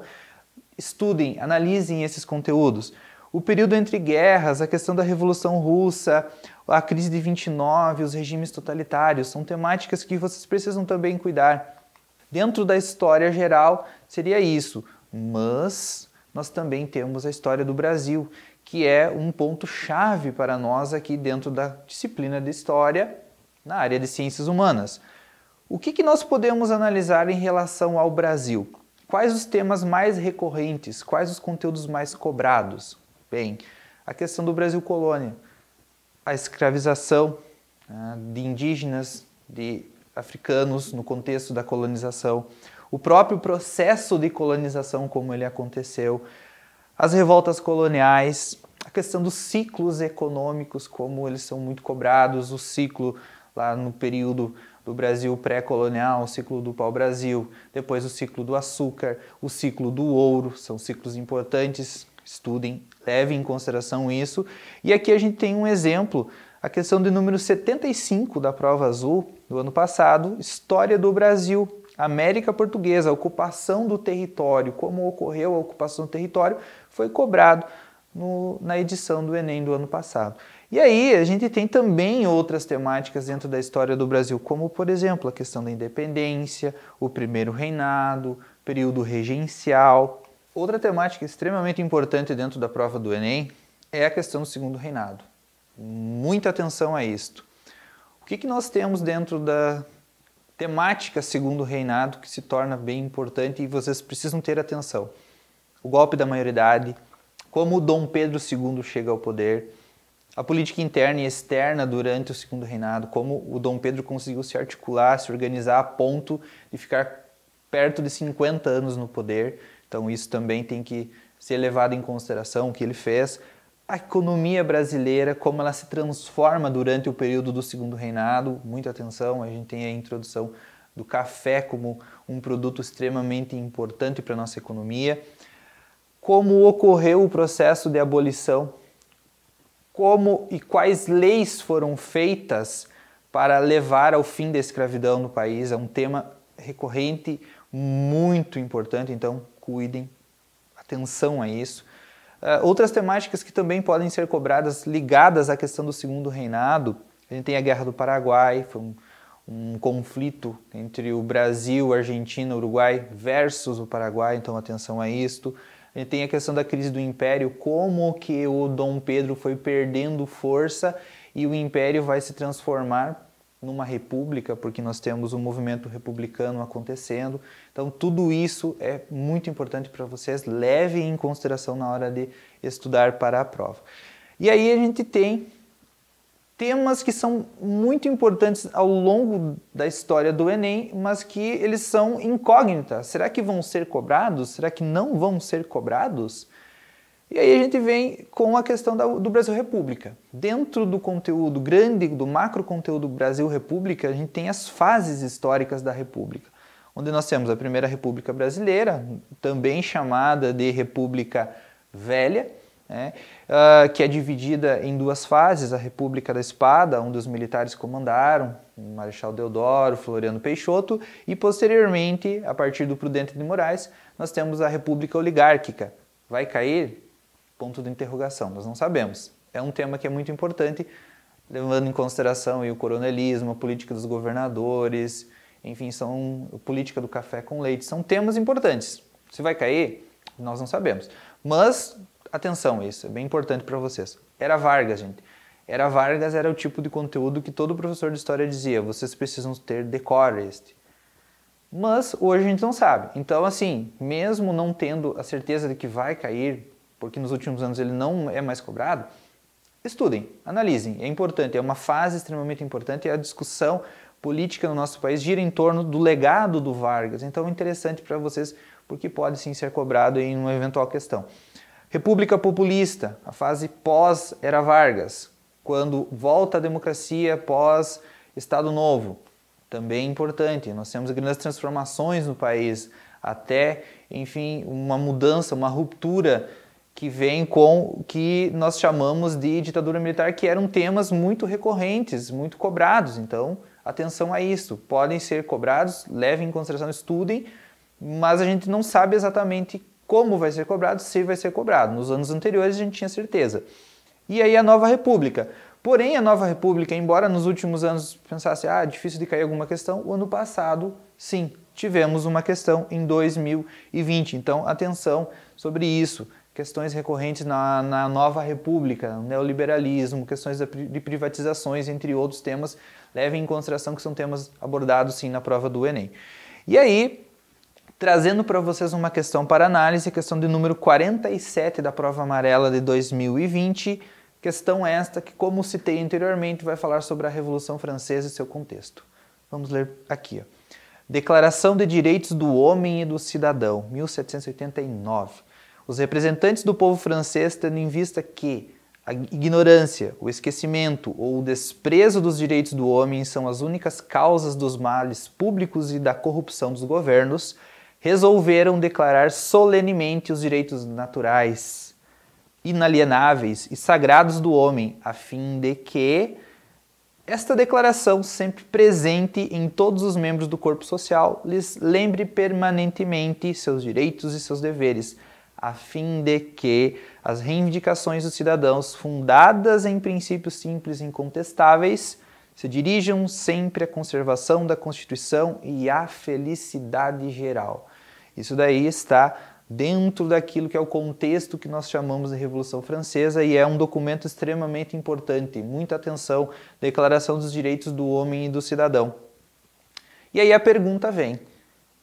estudem, analisem esses conteúdos. O período entre guerras, a questão da Revolução Russa, a crise de 29, os regimes totalitários, são temáticas que vocês precisam também cuidar. Dentro da história geral, seria isso, mas nós também temos a história do Brasil, que é um ponto-chave para nós aqui dentro da disciplina de História, na área de Ciências Humanas. O que, que nós podemos analisar em relação ao Brasil? Quais os temas mais recorrentes? Quais os conteúdos mais cobrados? Bem, a questão do Brasil colônia, a escravização né, de indígenas, de africanos no contexto da colonização, o próprio processo de colonização, como ele aconteceu, as revoltas coloniais, a questão dos ciclos econômicos, como eles são muito cobrados, o ciclo lá no período do Brasil pré-colonial, o ciclo do pau-brasil, depois o ciclo do açúcar, o ciclo do ouro, são ciclos importantes, estudem, levem em consideração isso. E aqui a gente tem um exemplo, a questão de número 75 da prova azul do ano passado, História do Brasil, América Portuguesa, ocupação do território, como ocorreu a ocupação do território, foi cobrado no, na edição do Enem do ano passado. E aí a gente tem também outras temáticas dentro da história do Brasil, como por exemplo a questão da independência, o primeiro reinado, período regencial. Outra temática extremamente importante dentro da prova do Enem é a questão do segundo reinado. Muita atenção a isto. O que, que nós temos dentro da temática segundo reinado que se torna bem importante e vocês precisam ter atenção? o golpe da maioridade, como Dom Pedro II chega ao poder, a política interna e externa durante o segundo reinado, como o Dom Pedro conseguiu se articular, se organizar a ponto de ficar perto de 50 anos no poder. Então isso também tem que ser levado em consideração o que ele fez. A economia brasileira, como ela se transforma durante o período do segundo reinado, muita atenção, a gente tem a introdução do café como um produto extremamente importante para a nossa economia como ocorreu o processo de abolição, como e quais leis foram feitas para levar ao fim da escravidão no país. É um tema recorrente muito importante, então cuidem, atenção a isso. Uh, outras temáticas que também podem ser cobradas ligadas à questão do segundo reinado, a gente tem a Guerra do Paraguai, foi um, um conflito entre o Brasil, Argentina, Uruguai versus o Paraguai, então atenção a isto. A gente tem a questão da crise do império, como que o Dom Pedro foi perdendo força e o império vai se transformar numa república, porque nós temos o um movimento republicano acontecendo. Então, tudo isso é muito importante para vocês, levem em consideração na hora de estudar para a prova. E aí a gente tem temas que são muito importantes ao longo da história do Enem, mas que eles são incógnitas. Será que vão ser cobrados? Será que não vão ser cobrados? E aí a gente vem com a questão da, do Brasil República. Dentro do conteúdo grande, do macro conteúdo Brasil República, a gente tem as fases históricas da República, onde nós temos a Primeira República Brasileira, também chamada de República Velha, né? uh, que é dividida em duas fases, a República da Espada, onde os militares comandaram, o Marechal Deodoro, Floriano Peixoto, e posteriormente, a partir do Prudente de Moraes, nós temos a República Oligárquica. Vai cair? Ponto de interrogação, nós não sabemos. É um tema que é muito importante, levando em consideração o coronelismo, a política dos governadores, enfim, são política do café com leite, são temas importantes. Se vai cair, nós não sabemos. Mas atenção isso, é bem importante para vocês. Era Vargas, gente. Era Vargas era o tipo de conteúdo que todo professor de história dizia, vocês precisam ter decor este. Mas hoje a gente não sabe. Então, assim, mesmo não tendo a certeza de que vai cair, porque nos últimos anos ele não é mais cobrado, estudem, analisem. É importante, é uma fase extremamente importante e a discussão política no nosso país gira em torno do legado do Vargas. Então, é interessante para vocês, porque pode sim ser cobrado em uma eventual questão. República Populista, a fase pós-era Vargas, quando volta a democracia pós Estado Novo, também importante. Nós temos grandes transformações no país, até, enfim, uma mudança, uma ruptura que vem com o que nós chamamos de ditadura militar, que eram temas muito recorrentes, muito cobrados. Então, atenção a isso. Podem ser cobrados, levem em consideração, estudem, mas a gente não sabe exatamente como vai ser cobrado, se vai ser cobrado. Nos anos anteriores a gente tinha certeza. E aí a nova república. Porém, a nova república, embora nos últimos anos pensasse, ah, difícil de cair alguma questão, o ano passado, sim, tivemos uma questão em 2020. Então, atenção sobre isso. Questões recorrentes na, na nova república, neoliberalismo, questões de privatizações, entre outros temas, levem em consideração que são temas abordados sim na prova do Enem. E aí, trazendo para vocês uma questão para análise, questão de número 47 da prova amarela de 2020, questão esta que, como citei anteriormente, vai falar sobre a Revolução Francesa e seu contexto. Vamos ler aqui. Ó. Declaração de Direitos do Homem e do Cidadão, 1789. Os representantes do povo francês, tendo em vista que a ignorância, o esquecimento ou o desprezo dos direitos do homem são as únicas causas dos males públicos e da corrupção dos governos, resolveram declarar solenemente os direitos naturais, inalienáveis e sagrados do homem, a fim de que esta declaração, sempre presente em todos os membros do corpo social, lhes lembre permanentemente seus direitos e seus deveres, a fim de que as reivindicações dos cidadãos, fundadas em princípios simples e incontestáveis, se dirijam sempre à conservação da Constituição e à felicidade geral. Isso daí está dentro daquilo que é o contexto que nós chamamos de Revolução Francesa e é um documento extremamente importante. Muita atenção, Declaração dos Direitos do Homem e do Cidadão. E aí a pergunta vem: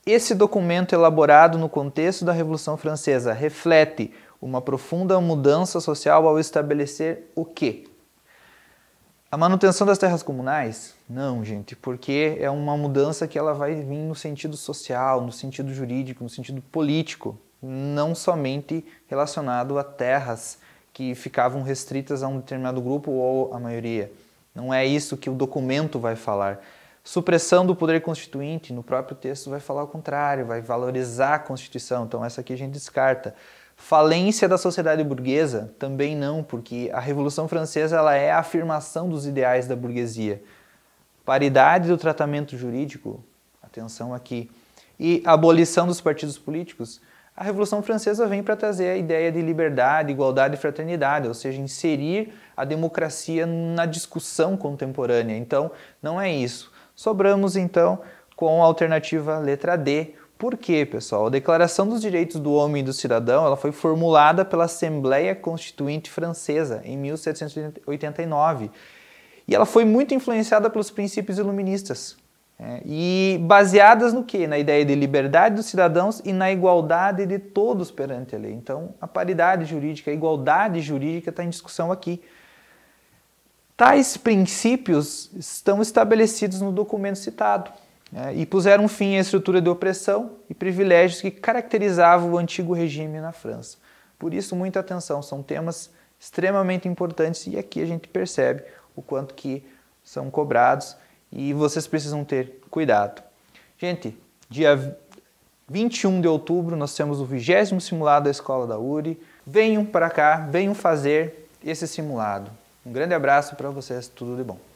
esse documento elaborado no contexto da Revolução Francesa reflete uma profunda mudança social ao estabelecer o quê? A manutenção das terras comunais? Não, gente, porque é uma mudança que ela vai vir no sentido social, no sentido jurídico, no sentido político, não somente relacionado a terras que ficavam restritas a um determinado grupo ou a maioria. Não é isso que o documento vai falar. Supressão do poder constituinte, no próprio texto vai falar o contrário, vai valorizar a Constituição, então essa aqui a gente descarta. Falência da sociedade burguesa? Também não, porque a Revolução Francesa ela é a afirmação dos ideais da burguesia. Paridade do tratamento jurídico? Atenção aqui. E abolição dos partidos políticos? A Revolução Francesa vem para trazer a ideia de liberdade, igualdade e fraternidade, ou seja, inserir a democracia na discussão contemporânea. Então, não é isso. Sobramos então com a alternativa letra D, por quê, pessoal? A Declaração dos Direitos do Homem e do Cidadão ela foi formulada pela Assembleia Constituinte Francesa em 1789 e ela foi muito influenciada pelos princípios iluministas é, e baseadas no que? Na ideia de liberdade dos cidadãos e na igualdade de todos perante a lei. Então, a paridade jurídica, a igualdade jurídica está em discussão aqui. Tais princípios estão estabelecidos no documento citado né, e puseram fim à estrutura de opressão e privilégios que caracterizava o antigo regime na França. Por isso, muita atenção, são temas extremamente importantes e aqui a gente percebe o quanto que são cobrados e vocês precisam ter cuidado. Gente, dia 21 de outubro nós temos o vigésimo simulado da Escola da URI. Venham para cá, venham fazer esse simulado. Um grande abraço para vocês, tudo de bom.